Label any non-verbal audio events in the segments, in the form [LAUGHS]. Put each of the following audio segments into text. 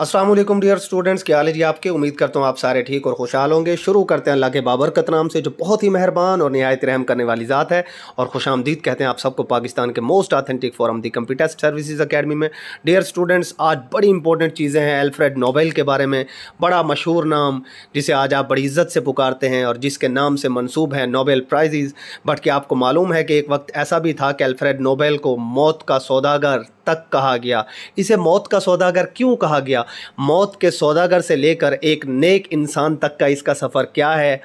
Aslam dear students क्या हाल है जी आपके उम्मीद करता हूँ आप सारे ठीक और खुशहाल होंगे शुरू करते हैं अल्लाह के बाबरकत नाम से जो बहुत ही मेहरबान और नहायत रहम करने वाली ज़ात है और खुश आमदीद कहते हैं आप सबको पाकिस्तान के most authentic forum the computer services academy में डियर स्टूडेंट्स आज बड़ी इंपॉर्टेंट चीज़ें हैं एल्फ्रेड नोबेल के बारे में बड़ा मशहूर नाम जिसे आज आप बड़ी इज्जत से पुकारते हैं और जिसके नाम से मनसूब है नोबेल प्राइजेज बट क्या आपको मालूम है कि एक वक्त ऐसा भी था कि एल्फ्रेड नोबेल को मौत का सौदागर तक कहा गया इसे मौत का सौदागर क्यों कहा गया गया मौत के सौदागर से लेकर एक नेक इंसान तक का इसका सफ़र क्या है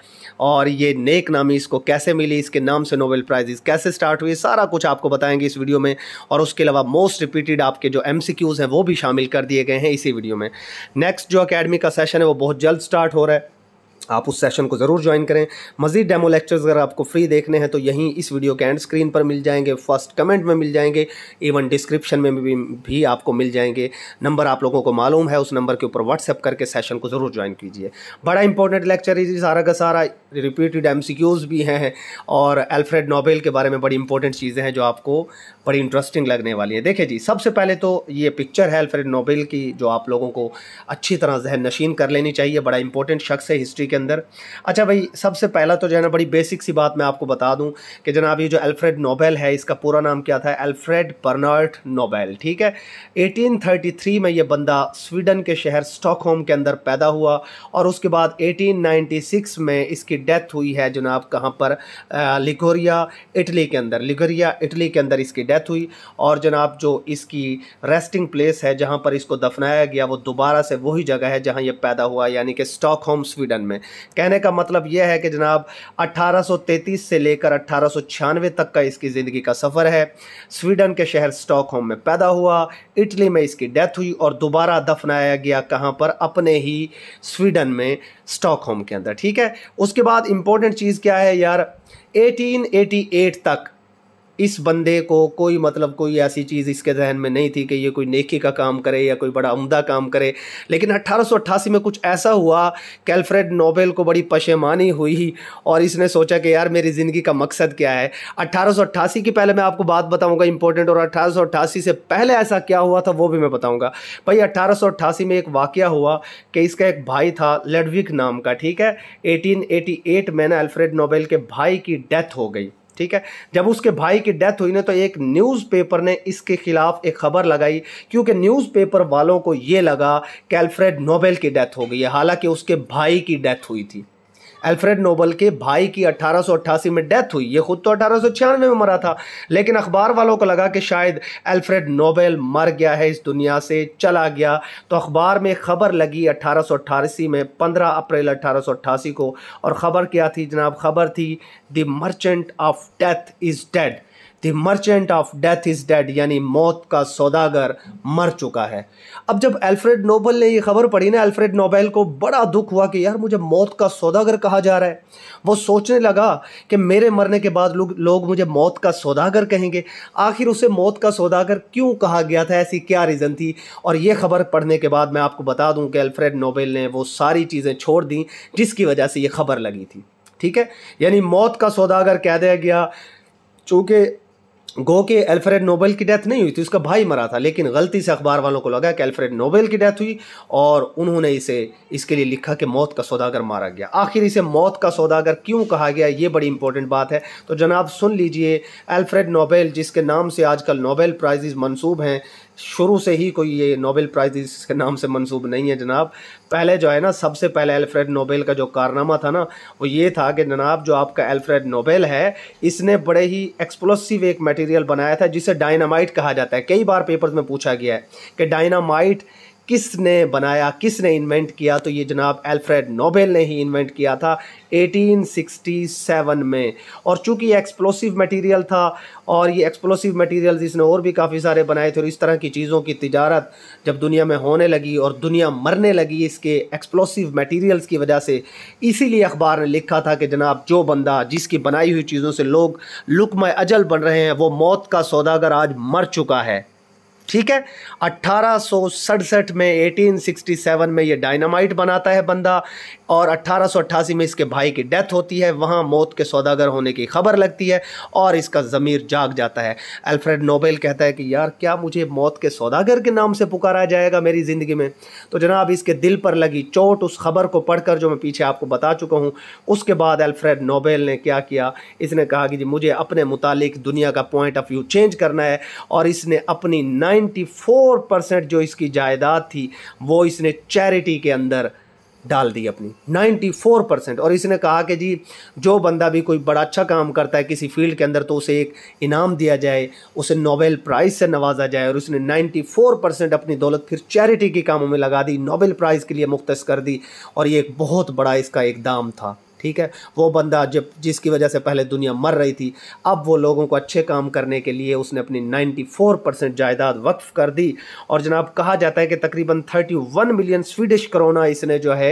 और ये नेक नामी इसको कैसे मिली इसके नाम से नोबेल प्राइज़ कैसे स्टार्ट हुई सारा कुछ आपको बताएंगे इस वीडियो में और उसके अलावा मोस्ट रिपीटेड आपके जो एम हैं वो भी शामिल कर दिए गए हैं इसी वीडियो में नेक्स्ट जो अकेडमी का सेशन है वो बहुत जल्द स्टार्ट हो रहा है आप उस सेशन को ज़रूर ज्वाइन करें मजीद डेमो लेक्चर्स अगर आपको फ्री देखने हैं तो यहीं इस वीडियो के एंड स्क्रीन पर मिल जाएंगे फर्स्ट कमेंट में मिल जाएंगे इवन डिस्क्रिप्शन में भी, भी आपको मिल जाएंगे नंबर आप लोगों को मालूम है उस नंबर के ऊपर व्हाट्सअप करके सेशन को ज़रूर ज्वाइन कीजिए बड़ा इंपॉर्टेंट लेक्चर है सारा का सारा रिपीटेड एम भी हैं और एल्फ्रेड नोबेल के बारे में बड़ी इंपॉर्टेंट चीज़ें हैं जो आपको बड़ी इंटरेस्टिंग लगने वाली है देखिए जी सबसे पहले तो ये पिक्चर है अल्फ्रेड नोबेल की जो आप लोगों को अच्छी तरह जहन नशीन कर लेनी चाहिए बड़ा इंपॉर्टेंट शख्स है हिस्ट्री के अंदर अच्छा भाई सबसे पहला तो जो है ना बड़ी बेसिक सी बात मैं आपको बता दूँ कि जनाब ये जो अल्फ्रेड नोबेल है इसका पूरा नाम क्या था अल्फ्रेड बर्नार्ड नोबेल ठीक है एटीन में ये बंदा स्वीडन के शहर स्टॉकहोम के अंदर पैदा हुआ और उसके बाद एटीन में इसकी डेथ हुई है जनाब कहाँ पर लिगोरिया इटली के अंदर लिगोरिया इटली के अंदर इसकी डेथ डेथ हुई और जनाब जो इसकी रेस्टिंग प्लेस है जहाँ पर इसको दफनाया गया वो दोबारा से वही जगह है जहाँ ये पैदा हुआ यानी कि स्टॉकहोम स्वीडन में कहने का मतलब यह है कि जनाब 1833 से लेकर अट्ठारह तक का इसकी ज़िंदगी का सफ़र है स्वीडन के शहर स्टॉकहोम में पैदा हुआ इटली में इसकी डेथ हुई और दोबारा दफनाया गया कहाँ पर अपने ही स्वीडन में स्टॉकहोम के अंदर ठीक है उसके बाद इम्पोर्टेंट चीज़ क्या है यार 1888 तक इस बंदे को कोई मतलब कोई ऐसी चीज़ इसके जहन में नहीं थी कि ये कोई नेकी का काम करे या कोई बड़ा उमदा काम करे लेकिन अट्ठारह में कुछ ऐसा हुआ कैल्फ्रेड नोबेल को बड़ी पशेमानी हुई और इसने सोचा कि यार मेरी ज़िंदगी का मकसद क्या है अट्ठारह की पहले मैं आपको बात बताऊँगा इंपॉर्टेंट और अट्ठारह से पहले ऐसा क्या हुआ था वो भी मैं बताऊँगा भाई अट्ठारह में एक वाक़ हुआ कि इसका एक भाई था लेडविक नाम का ठीक है एटीन में ना अल्फ्रेड नोबेल के भाई की डेथ हो गई ठीक है जब उसके भाई की डेथ हुई ना तो एक न्यूज़पेपर ने इसके खिलाफ एक खबर लगाई क्योंकि न्यूज़पेपर वालों को ये लगा कैल्फ्रेड नोबेल की डेथ हो गई है हालांकि उसके भाई की डेथ हुई थी अल्फ्रेड नोबल के भाई की अट्ठारह में डेथ हुई ये खुद तो अठारह में मरा था लेकिन अखबार वालों को लगा कि शायद अल्फ्रेड नोबेल मर गया है इस दुनिया से चला गया तो अखबार में ख़बर लगी अट्ठारह में 15 अप्रैल अट्ठारह को और ख़बर क्या थी जनाब खबर थी the merchant of death is dead the merchant of death is dead यानी मौत का सौदागर मर चुका है अब जब अल्फ्रेड नोबल ने ये खबर पढ़ी ना अल्फ्रेड नोबेल को बड़ा दुख हुआ कि यार मुझे मौत का सौदागर कहा जा रहा है वो सोचने लगा कि मेरे मरने के बाद लोग लोग मुझे मौत का सौदागर कहेंगे आखिर उसे मौत का सौदागर क्यों कहा गया था ऐसी क्या रीज़न थी और ये खबर पढ़ने के बाद मैं आपको बता दूँ कि अल्फ्रेड नोबेल ने वो सारी चीज़ें छोड़ दी जिसकी वजह से ये खबर लगी थी ठीक है यानी मौत का सौदागर कह दिया गया चूँकि गो के एल्फ्रेड नोबेल की डेथ नहीं हुई थी उसका भाई मरा था लेकिन गलती से अखबार वालों को लगा कि एल्फ्रेड नोबेल की डेथ हुई और उन्होंने इसे इसके लिए लिखा कि मौत का सौदागर मारा गया आखिर इसे मौत का सौदागर क्यों कहा गया ये बड़ी इंपॉर्टेंट बात है तो जनाब सुन लीजिए एल्फ्रेड नोबेल जिसके नाम से आजकल नोबेल प्राइजेज मनसूब हैं शुरू से ही कोई ये नोबेल प्राइज़ इसके नाम से मंसूब नहीं है जनाब पहले जो है ना सबसे पहले एल्फ्रेड नोबेल का जो कारनामा था ना वो ये था कि जनाब जो आपका एल्फ्रेड नोबेल है इसने बड़े ही एक्सप्लोसिव एक मटेरियल बनाया था जिसे डायनामाइट कहा जाता है कई बार पेपर्स में पूछा गया है कि डायनामाइट किसने बनाया किसने इन्वेंट किया तो ये जनाब एल्फ्रेड नोबेल ने ही इन्वेंट किया था 1867 में और चूंकि एक्सप्लोसिव मटेरियल था और ये एक्सप्लोसिव मटेरियल इसने और भी काफ़ी सारे बनाए थे और इस तरह की चीज़ों की तजारत जब दुनिया में होने लगी और दुनिया मरने लगी इसके एक्सप्लोसिव मटेरियल्स की वजह से इसीलिए अखबार ने लिखा था कि जनाब जो बंदा जिसकी बनाई हुई चीज़ों से लोग लुकमय अजल बन रहे हैं वो मौत का सौदागर आज मर चुका है ठीक है अट्ठारह में 1867 में ये डायनामाइट बनाता है बंदा और अट्ठारह में इसके भाई की डेथ होती है वहाँ मौत के सौदागर होने की खबर लगती है और इसका ज़मीर जाग जाता है अल्फ्रेड नोबेल कहता है कि यार क्या मुझे मौत के सौदागर के नाम से पुकारा जाएगा मेरी ज़िंदगी में तो जनाब इसके दिल पर लगी चोट उस खबर को पढ़कर जो मैं पीछे आपको बता चुका हूँ उसके बाद अल्फ्रेड नोबेल ने क्या किया इसने कहा कि जी मुझे अपने मुतालिक दुनिया का पॉइंट ऑफ व्यू चेंज करना है और इसने अपनी नाइन 94 परसेंट जो इसकी जायदाद थी वो इसने चैरिटी के अंदर डाल दी अपनी 94 परसेंट और इसने कहा कि जी जो बंदा भी कोई बड़ा अच्छा काम करता है किसी फील्ड के अंदर तो उसे एक इनाम दिया जाए उसे नोबेल प्राइज़ से नवाजा जाए और उसने 94 परसेंट अपनी दौलत फिर चैरिटी के कामों में लगा दी नोबेल प्राइज़ के लिए मुख्त कर दी और ये एक बहुत बड़ा इसका एक दाम था ठीक है वो बंदा जब जिसकी वजह से पहले दुनिया मर रही थी अब वो लोगों को अच्छे काम करने के लिए उसने अपनी 94 परसेंट जायदाद वक्फ कर दी और जनाब कहा जाता है कि तकरीबन 31 मिलियन स्वीडिश करोना इसने जो है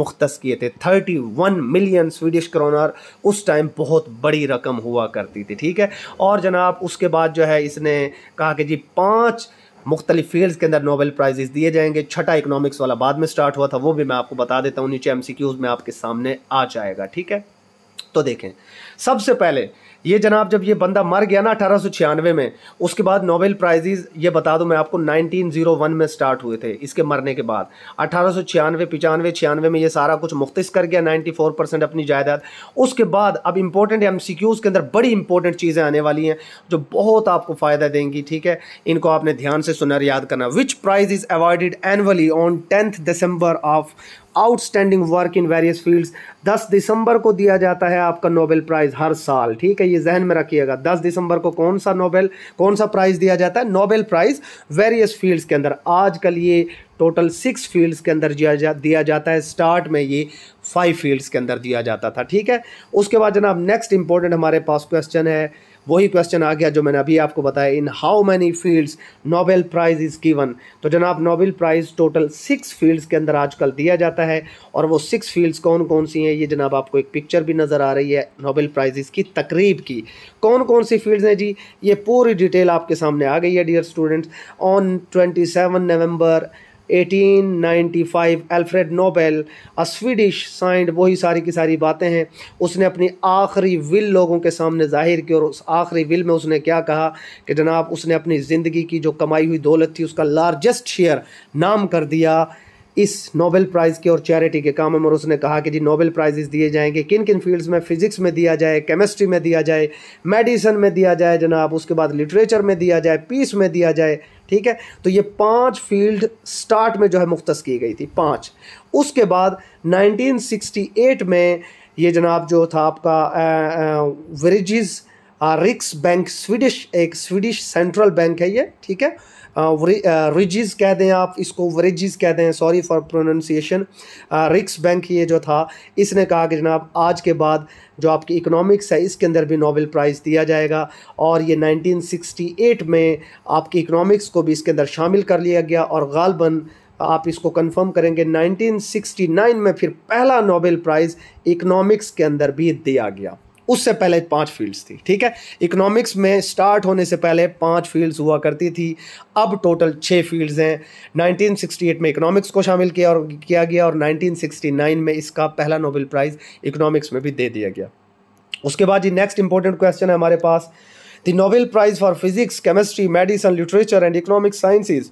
मुख्त किए थे 31 मिलियन स्वीडिश करोना उस टाइम बहुत बड़ी रकम हुआ करती थी ठीक है और जनाब उसके बाद जो है इसने कहा कि जी पाँच मुख्तलिफ फील्ड्स के अंदर नोबेल प्राइजेस दिए जाएंगे छठा इकोनॉमिक्स वाला बाद में स्टार्ट हुआ था वो भी मैं आपको बता देता हूँ नीचे एम में आपके सामने आ जाएगा ठीक है तो देखें सबसे पहले ये जनाब जब ये बंदा मर गया ना अठारह में उसके बाद नोबेल प्राइजेज ये बता दूं मैं आपको 1901 में स्टार्ट हुए थे इसके मरने के बाद अठारह सौ छियानवे पिचानवे छियानवे में ये सारा कुछ मुख्त कर गया 94 परसेंट अपनी जायदाद उसके बाद अब इंपॉर्टेंट एम के अंदर बड़ी इंपॉर्टेंट चीज़ें आने वाली हैं जो बहुत आपको फ़ायदा देंगी ठीक है इनको आपने ध्यान से सुनर याद करना which prize is awarded annually on tenth December of outstanding work in various fields 10 दिसंबर को दिया जाता है आपका नोबेल प्राइज़ हर साल ठीक है ये जहन में रखिएगा 10 दिसंबर को कौन सा नोबेल कौन सा प्राइज़ दिया जाता है नोबेल प्राइज़ वेरियस फील्ड्स के अंदर आजकल ये टोटल सिक्स फील्ड्स के अंदर दिया जा दिया जाता है स्टार्ट में ये फाइव फील्ड्स के अंदर दिया जाता था ठीक है उसके बाद जनाब नेक्स्ट इंपॉर्टेंट हमारे पास क्वेश्चन है वही क्वेश्चन आ गया जो मैंने अभी आपको बताया in how many fields Nobel prize is given तो जनाब Nobel prize total six fields के अंदर आजकल दिया जाता है और वो सिक्स फील्ड्स कौन कौन सी हैं ये जनाब आपको एक पिक्चर भी नज़र आ रही है नोबेल प्राइज़ की तकरीब की कौन कौन सी फील्ड्स हैं जी ये पूरी डिटेल आपके सामने आ गई है dear students on twenty seven November 1895 Alfred Nobel Swedish साइंट वही सारी की सारी बातें हैं उसने अपनी आखिरी विल लोगों के सामने जाहिर की और उस आखिरी विल में उसने क्या कहा कि जनाब उसने अपनी ज़िंदगी की जो कमाई हुई दौलत थी उसका लार्जेस्ट शेयर नाम कर दिया इस नोबेल प्राइज़ के और चैरिटी के काम में और उसने कहा कि जी नोबेल प्राइजेज़ दिए जाएंगे किन किन फील्ड्स में फ़िज़िक्स में दिया जाए केमिस्ट्री में दिया जाए मेडिसन में दिया जाए जनाब उसके बाद लिटरेचर में दिया जाए पीस में दिया जाए ठीक है तो ये पांच फील्ड स्टार्ट में जो है मुख्त की गई थी पाँच उसके बाद नाइनटीन में ये जनाब जो था आपका वरिजिज रिक्स बैंक स्वीडिश एक स्वीडिश सेंट्रल बैंक है ये ठीक है रिजिज uh, uh, कह दें आप इसको वरिजिज कह दें sorry for pronunciation Riks bank ये जो था इसने कहा कि जनाब आज के बाद जो आपकी इकोनॉमिक्स है इसके अंदर भी नोबेल प्राइज़ दिया जाएगा और ये 1968 में आपकी इकोनॉमिक्स को भी इसके अंदर शामिल कर लिया गया और गालबन uh, आप इसको कंफर्म करेंगे 1969 में फिर पहला नोबेल प्राइज़ इकोनॉमिक्स के अंदर भी दिया गया उससे पहले पांच फील्ड्स थी ठीक है इकोनॉमिक्स में स्टार्ट होने से पहले पांच फील्ड्स हुआ करती थी अब टोटल छः फील्ड्स हैं 1968 में इकोनॉमिक्स को शामिल किया और किया गया और 1969 में इसका पहला नोबेल प्राइज़ इकोनॉमिक्स में भी दे दिया गया उसके बाद ये नेक्स्ट इंपॉर्टेंट क्वेश्चन है हमारे पास the Nobel prize for physics chemistry medicine literature and economic sciences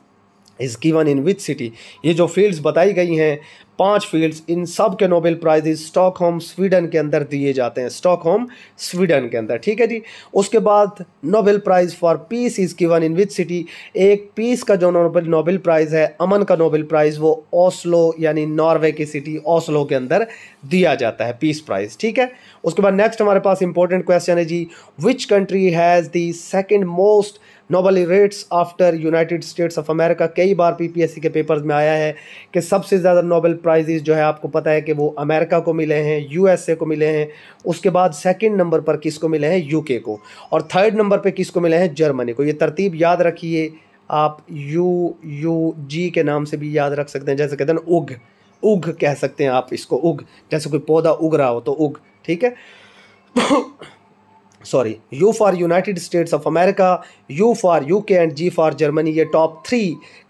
is given in which city ये जो फील्ड्स बताई गई हैं पांच फील्ड्स इन सब के नोबेल प्राइज स्टॉकहोम स्वीडन के अंदर दिए जाते हैं स्टॉकहोम स्वीडन के अंदर ठीक है जी उसके बाद Nobel prize for peace is given in which city एक पीस का जो नोबेल नोबेल प्राइज़ है अमन का नोबेल प्राइज़ वो ओस्लो यानी नॉर्वे की सिटी ओस्लो के अंदर दिया जाता है पीस प्राइज़ ठीक है उसके बाद नेक्स्ट हमारे पास इंपॉर्टेंट क्वेश्चन है जी which country has the second most Nobel laureates after United States of America कई बार पीपीएससी के पेपर्स में आया है कि सबसे ज़्यादा नोबल प्राइजेज़ जो है आपको पता है कि वो अमेरिका को मिले हैं यूएसए को मिले हैं उसके बाद सेकंड नंबर पर किसको मिले हैं यूके को और थर्ड नंबर पर किसको मिले हैं जर्मनी को ये तरतीब याद रखिए आप यू यू जी के नाम से भी याद रख सकते हैं जैसे कहते हैं उग उग कह सकते हैं आप इसको उग जैसे कोई पौधा उग रहा हो तो उग ठीक है sorry U for United States of America U for UK and G for Germany ये टॉप थ्री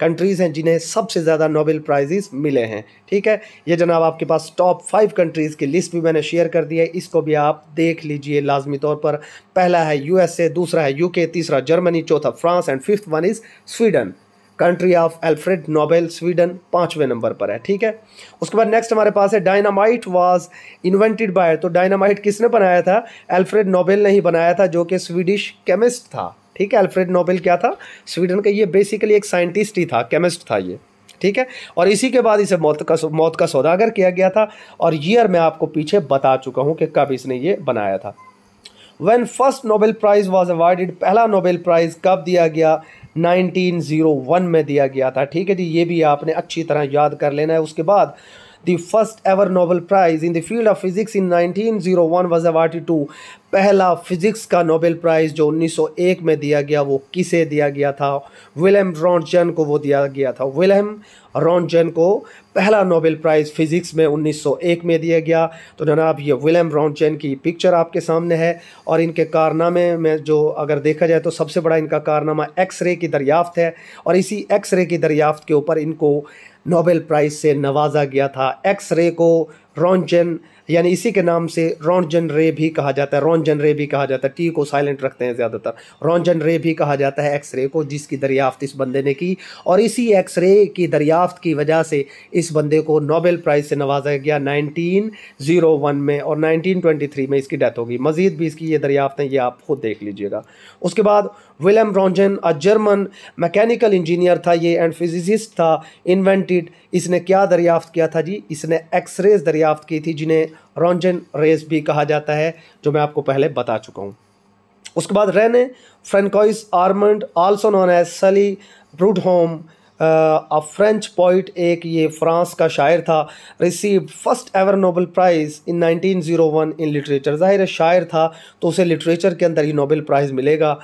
कंट्रीज़ हैं जिन्हें सबसे ज़्यादा नोबेल प्राइजेस मिले हैं ठीक है ये जनाब आपके पास टॉप फाइव कंट्रीज़ की लिस्ट भी मैंने शेयर कर दी है इसको भी आप देख लीजिए लाजमी तौर पर पहला है यू दूसरा है यू तीसरा जर्मनी चौथा France and fifth one is Sweden country of Alfred Nobel Sweden पाँचवें नंबर पर है ठीक है उसके बाद नेक्स्ट हमारे पास है डायनामाइट वाज इन्वेंटेड बाय तो डायनामाइट किसने बनाया था एल्फ्रेड नोबेल ने ही बनाया था जो कि स्वीडिश केमिस्ट था ठीक है एल्फ्रेड नोबेल क्या था स्वीडन का ये बेसिकली एक साइंटिस्ट ही था केमिस्ट था ये ठीक है और इसी के बाद इसे मौत का मौत का सौदागर किया गया था और ईयर मैं आपको पीछे बता चुका हूँ कि कब इसने ये बनाया था when first Nobel prize was awarded पहला नोबेल प्राइज़ कब दिया गया 1901 में दिया गया था ठीक है जी ये भी आपने अच्छी तरह याद कर लेना है उसके बाद The first ever Nobel Prize in the field of physics in 1901 was awarded to पहला फिजिक्स का नोबेल प्राइज़ जो 1901 में दिया गया वो किसे दिया गया था विलम रॉन्जन को वो दिया गया था विलम रॉन्जन को पहला नोबेल प्राइज़ फिज़िक्स में 1901 में दिया गया तो जनाब ये विलियम रॉन्जन की पिक्चर आपके सामने है और इनके कारनामे में जो अगर देखा जाए तो सबसे बड़ा इनका कारनामा रे की दरियाफ्त है और इसी रे की दरियाफ्त के ऊपर इनको नोबेल प्राइज़ से नवाजा गया था एक्स रे को रॉन्जन यानी इसी के नाम से रॉन्जन रे भी कहा जाता है रॉन्जन रे भी कहा जाता है टी को साइलेंट रखते हैं ज़्यादातर रॉन्जन रे भी कहा जाता है एक्स रे को जिसकी दरियाफ्त इस बंदे ने की और इसी एक्स रे की दरियाफ्त की वजह से इस बंदे को नोबेल प्राइज़ से नवाजा गया 1901 में और 1923 में इसकी डेथ होगी मज़ीद भी इसकी ये दरियाफ्तें ये आप खुद देख लीजिएगा उसके बाद William Rontgen a German mechanical engineer था ये एंड फिजिसिस्ट था इन्वेंटेड इसने क्या दरियाफ़्त किया था जी इसने एक्स रेज दरियाफ़्त की थी जिन्हें रॉन्जन रेज भी कहा जाता है जो मैं आपको पहले बता चुका हूँ उसके बाद Rene Francois Armand also known as Sully Prudhomme a French poet एक ये फ्रांस का शायर था receive first ever Nobel prize in 1901 in literature ज़ाहिर शायर था तो उसे लिटरेचर के अंदर ही नोबल प्राइज़ मिलेगा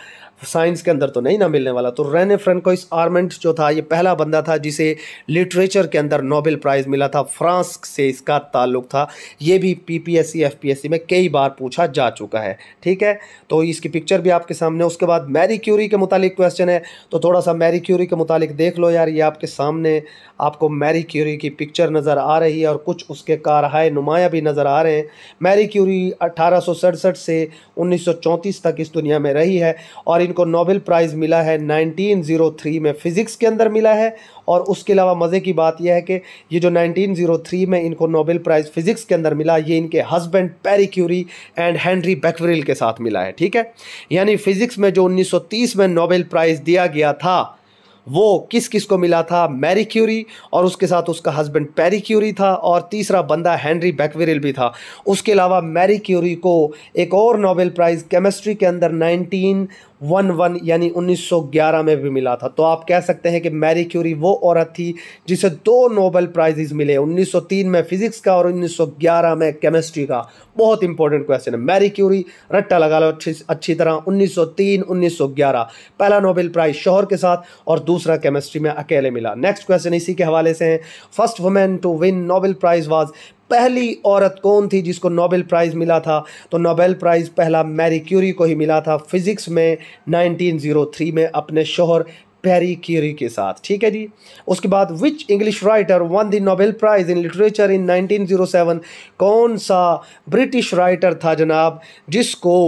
साइंस के अंदर तो नहीं ना मिलने वाला तो रेने फ्रेंकोइस आर्मेंट जो था ये पहला बंदा था जिसे लिटरेचर के अंदर नोबेल प्राइज़ मिला था फ्रांस से इसका ताल्लुक था ये भी पीपीएससी एफपीएससी में कई बार पूछा जा चुका है ठीक है तो इसकी पिक्चर भी आपके सामने उसके बाद मैरी क्यूरी के मुतालिक क्वेश्चन है तो थोड़ा सा मैरी क्यूरी के मुतालिक देख लो यार ये आपके सामने आपको मैरी क्यूरी की पिक्चर नज़र आ रही है और कुछ उसके कारहाय नुमाया भी नज़र आ रहे हैं मैरी क्यूरी अठारह से उन्नीस तक इस दुनिया में रही है और इनको नोबेल प्राइज़ मिला है 1903 में फ़िज़िक्स के अंदर मिला है और उसके अलावा मज़े की बात यह है कि ये जो 1903 में इनको नोबेल प्राइज़ फ़िज़िक्स के अंदर मिला ये इनके husband Pierre Curie and Henri Becquerel के साथ मिला है ठीक है यानी फ़िज़िक्स में जो उन्नीस में नोबेल प्राइज़ दिया गया था वो किस किस को मिला था मैरी क्यूरी और उसके साथ उसका हस्बैंड पैरी क्यूरी था और तीसरा बंदा हैंनरी बैकवेरिल भी था उसके अलावा मैरी क्यूरी को एक और नोबेल प्राइज़ केमिस्ट्री के अंदर वन वन यानी 1911 में भी मिला था तो आप कह सकते हैं कि मैरी क्यूरी वो औरत थी जिसे दो नोबल प्राइजेज मिले 1903 में फिज़िक्स का और 1911 में केमिस्ट्री का बहुत इंपॉर्टेंट क्वेश्चन है मैरी क्यूरी रट्टा लगा लो अच्छी अच्छी तरह 1903 1911 पहला नोबेल प्राइज़ शोहर के साथ और दूसरा केमिस्ट्री में अकेले मिला नेक्स्ट क्वेश्चन इसी के हवाले से है first women to win Nobel prize was पहली औरत कौन थी जिसको नोबेल प्राइज़ मिला था तो नोबेल प्राइज़ पहला मैरी क्यूरी को ही मिला था फिज़िक्स में 1903 में अपने शोहर पेरी कीरी के साथ ठीक है जी उसके बाद which English writer won the Nobel prize in literature in 1907 कौन सा ब्रिटिश राइटर था जनाब जिसको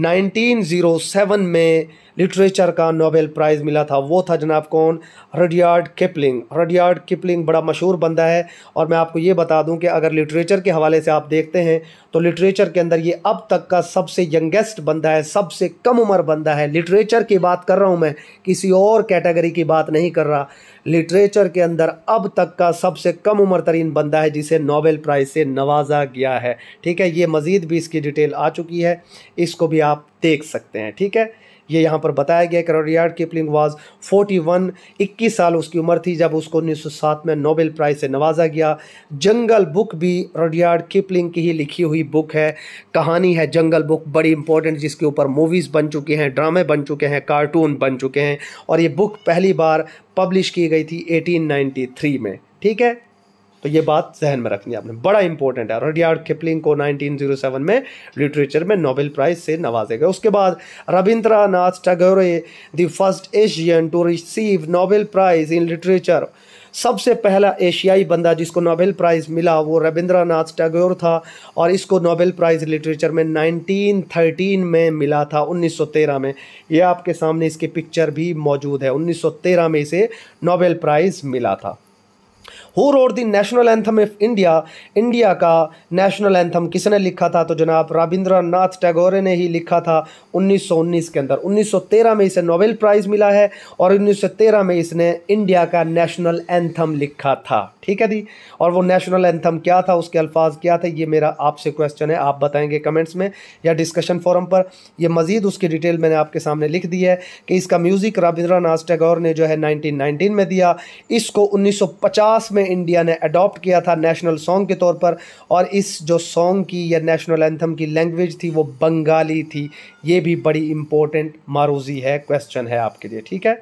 1907 में लिटरेचर का नोबेल प्राइज़ मिला था वो था जनाब कौन रडियार्ड किपलिंग रडियार्ड किपलिंग बड़ा मशहूर बंदा है और मैं आपको ये बता दूं कि अगर लिटरेचर के हवाले से आप देखते हैं तो लिटरेचर के अंदर ये अब तक का सबसे यंगेस्ट बंदा है सबसे कम उम्र बंदा है लिटरेचर की बात कर रहा हूँ मैं किसी और कैटेगरी की बात नहीं कर रहा लिटरेचर के अंदर अब तक का सबसे कम उम्र तरीन बंदा है जिसे नोबेल प्राइज़ से नवाजा गया है ठीक है ये मज़ीद भी इसकी डिटेल आ चुकी है इसको भी आप देख सकते हैं ठीक है ये यहाँ पर बताया गया कि रॉडियार्ड किपलिंग वाज 41 21 साल उसकी उम्र थी जब उसको उन्नीस में नोबेल प्राइज़ से नवाजा गया जंगल बुक भी रोडियार्ड किपलिंग की ही लिखी हुई बुक है कहानी है जंगल बुक बड़ी इंपॉर्टेंट जिसके ऊपर मूवीज़ बन चुकी हैं ड्रामे बन चुके हैं कार्टून बन चुके हैं और ये बुक पहली बार पब्लिश की गई थी थ्री में ठीक है तो ये बात जहन में रखनी है आपने बड़ा इंपॉर्टेंट है रडियार्ड किपलिंग को 1907 में लिटरेचर में नोबेल प्राइज से नवाजे गए उसके बाद Rabindranath Tagore the first Asian to receive Nobel prize in literature सबसे पहला एशियाई बंदा जिसको नोबेल प्राइज़ मिला वो रविंद्रनाथ टैगोर था और इसको नोबेल प्राइज़ लिटरेचर में 1913 में मिला था 1913 में ये आपके सामने इसकी पिक्चर भी मौजूद है 1913 में इसे नोबेल प्राइज़ मिला था who wrote the national anthem of India India का नेशनल एंथम किसने लिखा था तो जनाब रविंद्रनाथ टैगोर ने ही लिखा था 1919 के अंदर 1913 में इसे नोबेल प्राइज़ मिला है और 1913 में इसने इंडिया का नेशनल एंथम लिखा था ठीक है दी और वो नेशनल एंथम क्या था उसके अल्फाज क्या थे ये मेरा आपसे क्वेश्चन है आप बताएंगे कमेंट्स में या डिस्कशन फोरम पर ये मज़ीद उसकी डिटेल मैंने आपके सामने लिख दी है कि इसका म्यूज़िक रविंद्रनाथ टैगोर ने जो है नाइनटीन में दिया इसको उन्नीस में में इंडिया ने अडॉप्ट किया था नेशनल सॉन्ग के तौर पर और इस जो सॉन्ग की या नेशनल एंथम की लैंग्वेज थी वो बंगाली थी ये भी बड़ी इंपॉर्टेंट मारूजी है क्वेश्चन है आपके लिए ठीक है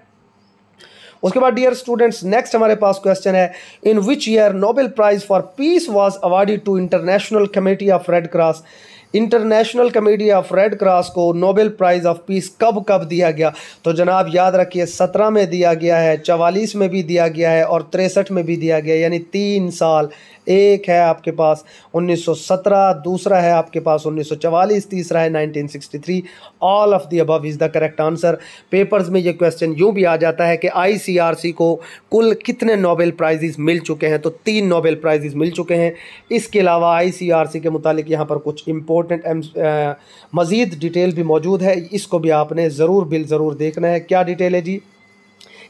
उसके बाद डियर स्टूडेंट्स नेक्स्ट हमारे पास क्वेश्चन है in which year Nobel prize for peace was awarded to international committee of red cross international committee of red cross को नोबेल प्राइज़ ऑफ पीस कब कब दिया गया तो जनाब याद रखिए सत्रह में दिया गया है चवालीस में भी दिया गया है और तिरसठ में भी दिया गया यानी तीन साल एक है आपके पास 1917 दूसरा है आपके पास 1944 तीसरा है 1963 all of the above is the correct answer papers में ये क्वेश्चन यूँ भी आ जाता है कि आईसीआरसी को कुल कितने नोबेल प्राइजेज़ मिल चुके हैं तो तीन नोबेल प्राइजेज़ मिल चुके हैं इसके अलावा आईसीआरसी के मुतालिक यहाँ पर कुछ इंपॉर्टेंट मज़ीद डिटेल भी मौजूद है इसको भी आपने ज़रूर बिल ज़रूर देखना है क्या डिटेल है जी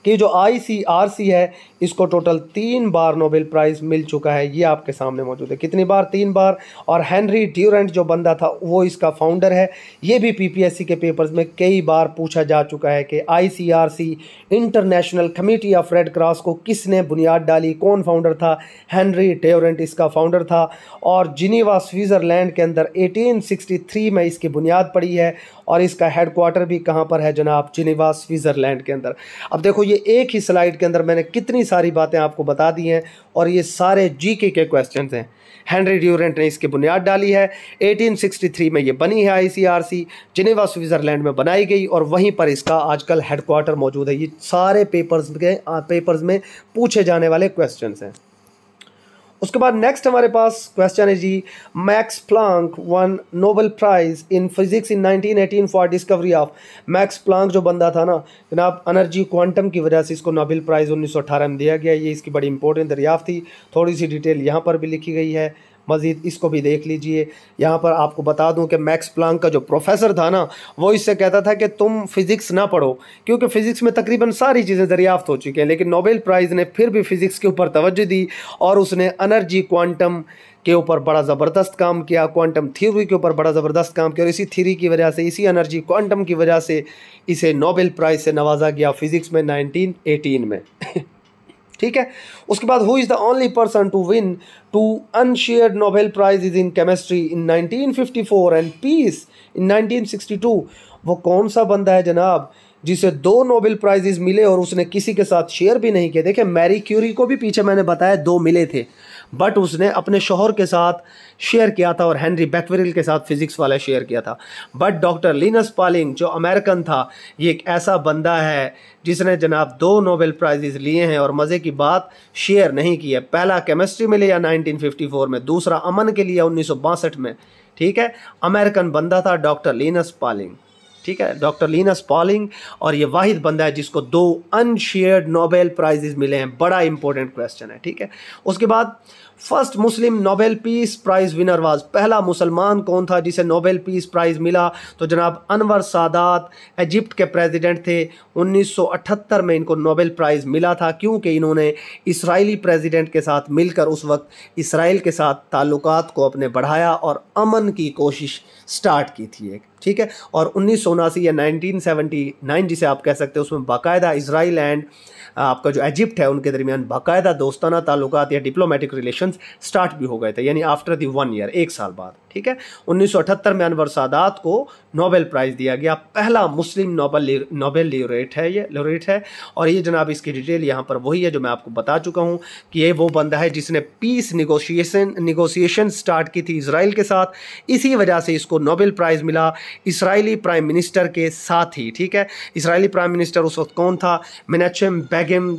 कि जो आईसीआरसी है इसको टोटल तीन बार नोबेल प्राइज़ मिल चुका है ये आपके सामने मौजूद है कितनी बार तीन बार और हैंनरी ड्यूरेंट जो बंदा था वो इसका फाउंडर है ये भी पीपीएससी के पेपर्स में कई बार पूछा जा चुका है कि ICRC international committee of red cross को किसने बुनियाद डाली कौन फाउंडर था हैंनरी ड्यूरेंट इसका फाउंडर था और जिनीवा स्विट्ज़रलैंड के अंदर एटीन में इसकी बुनियाद पड़ी है और इसका हेडकोार्टर भी कहाँ पर है जनाब जिनेवा स्विट्ज़रलैंड के अंदर अब देखो ये एक ही स्लाइड के अंदर मैंने कितनी सारी बातें आपको बता दी हैं और ये सारे जी के क्वेश्चन हैं हेनरी ड्यूरेंट ने इसकी बुनियाद डाली है 1863 में ये बनी है आईसीआरसी जिनेवा स्विट्ज़रलैंड में बनाई गई और वहीं पर इसका आजकल हेडक्वार्टर मौजूद है ये सारे पेपर्स के पेपर्स में पूछे जाने वाले क्वेश्चन हैं उसके बाद नेक्स्ट हमारे पास क्वेश्चन है जी Max Planck won Nobel prize in physics in 1918 for discovery of Max Planck जो बंदा था ना जनाब अनर्जी क्वांटम की वजह से इसको नोबल प्राइज़ 1918 में दिया गया ये इसकी बड़ी इंपॉर्टेंट दरियाफ़ थी थोड़ी सी डिटेल यहाँ पर भी लिखी गई है मज़ीद इसको भी देख लीजिए यहाँ पर आपको बता दूँ कि मैक्स प्लांक का जो प्रोफेसर था ना वो इससे कहता था कि तुम फिज़िक्स ना पढ़ो क्योंकि फ़िज़िक्स में तकरीबन सारी चीज़ें दरियाफ़त हो चुकी हैं लेकिन नोबेल प्राइज़ ने फिर भी फ़िज़िक्स के ऊपर तोज्जो दी और उसने अनर्जी क्वांटम के ऊपर बड़ा ज़बरदस्त काम किया क्वांटम थ्योरी के ऊपर बड़ा ज़बरदस्त काम किया और इसी थ्योरी की वजह से इसी एनर्जी क्वांटम की वजह से इसे नोबेल प्राइज़ से नवाजा गया फ़िज़िक्स में 1918 में [LAUGHS] ठीक है उसके बाद who is the only person to win two unshared Nobel prize is in chemistry in 1954 and peace in 1962 वो कौन सा बंदा है जनाब जिसे दो नोबेल प्राइजेज मिले और उसने किसी के साथ शेयर भी नहीं किए देखे मैरी क्यूरी को भी पीछे मैंने बताया दो मिले थे बट उसने अपने शोहर के साथ शेयर किया था और हेनरी बैकवरिल के साथ फिज़िक्स वाला शेयर किया था बट डॉक्टर लिनस पालिंग जो अमेरिकन था ये एक ऐसा बंदा है जिसने जनाब दो नोबेल प्राइजेज लिए हैं और मज़े की बात शेयर नहीं की है पहला केमिस्ट्री में लिया 1954 में दूसरा अमन के लिए उन्नीस में ठीक है अमेरिकन बंदा था डॉक्टर लिनस पालिंग ठीक है डॉक्टर लीनस पॉलिंग और ये वाहिद बंदा है जिसको दो अनशेयर्ड नोबेल प्राइजेज मिले हैं बड़ा इंपॉर्टेंट क्वेश्चन है ठीक है उसके बाद first Muslim Nobel peace prize winner was पहला मुसलमान कौन था जिसे नोबेल पीस प्राइज़ मिला तो जनाब अनवर सादात इजिप्ट के प्रेसिडेंट थे 1978 में इनको नोबेल प्राइज़ मिला था क्योंकि इन्होंने इसराइली प्रेसिडेंट के साथ मिलकर उस वक्त इसराइल के साथ ताल्लुकात को अपने बढ़ाया और अमन की कोशिश स्टार्ट की थी एक ठीक है और उन्नीस सौ उनासी या नाइनटीन सेवेंटी नाइन जिसे आप कह सकते हैं उसमें बाकायदा इसराइल एंड आपका जो इजिप्ट है उनके दरमियान बाकायदा दोस्ताना ताल्लुकात या डिप्लोमेटिक रिलेशंस स्टार्ट भी हो गए थे यानी आफ्टर दी वन ईयर एक साल बाद ठीक है 1978 में अनवर सादात को नोबेल प्राइज़ दिया गया पहला मुस्लिम नोबल नोबेल ल्यूरेट है ये लोरेट है और ये जनाब इसकी डिटेल यहाँ पर वही है जो मैं आपको बता चुका हूँ कि ये वो बंदा है जिसने पीस निगोशिएशन निगोशिएशन स्टार्ट की थी इसराइल के साथ इसी वजह से इसको नोबेल प्राइज़ मिला इसराइली प्राइम मिनिस्टर के साथ ही ठीक है इसराइली प्राइम मिनिस्टर उस वक्त कौन था मिनाचम बेगम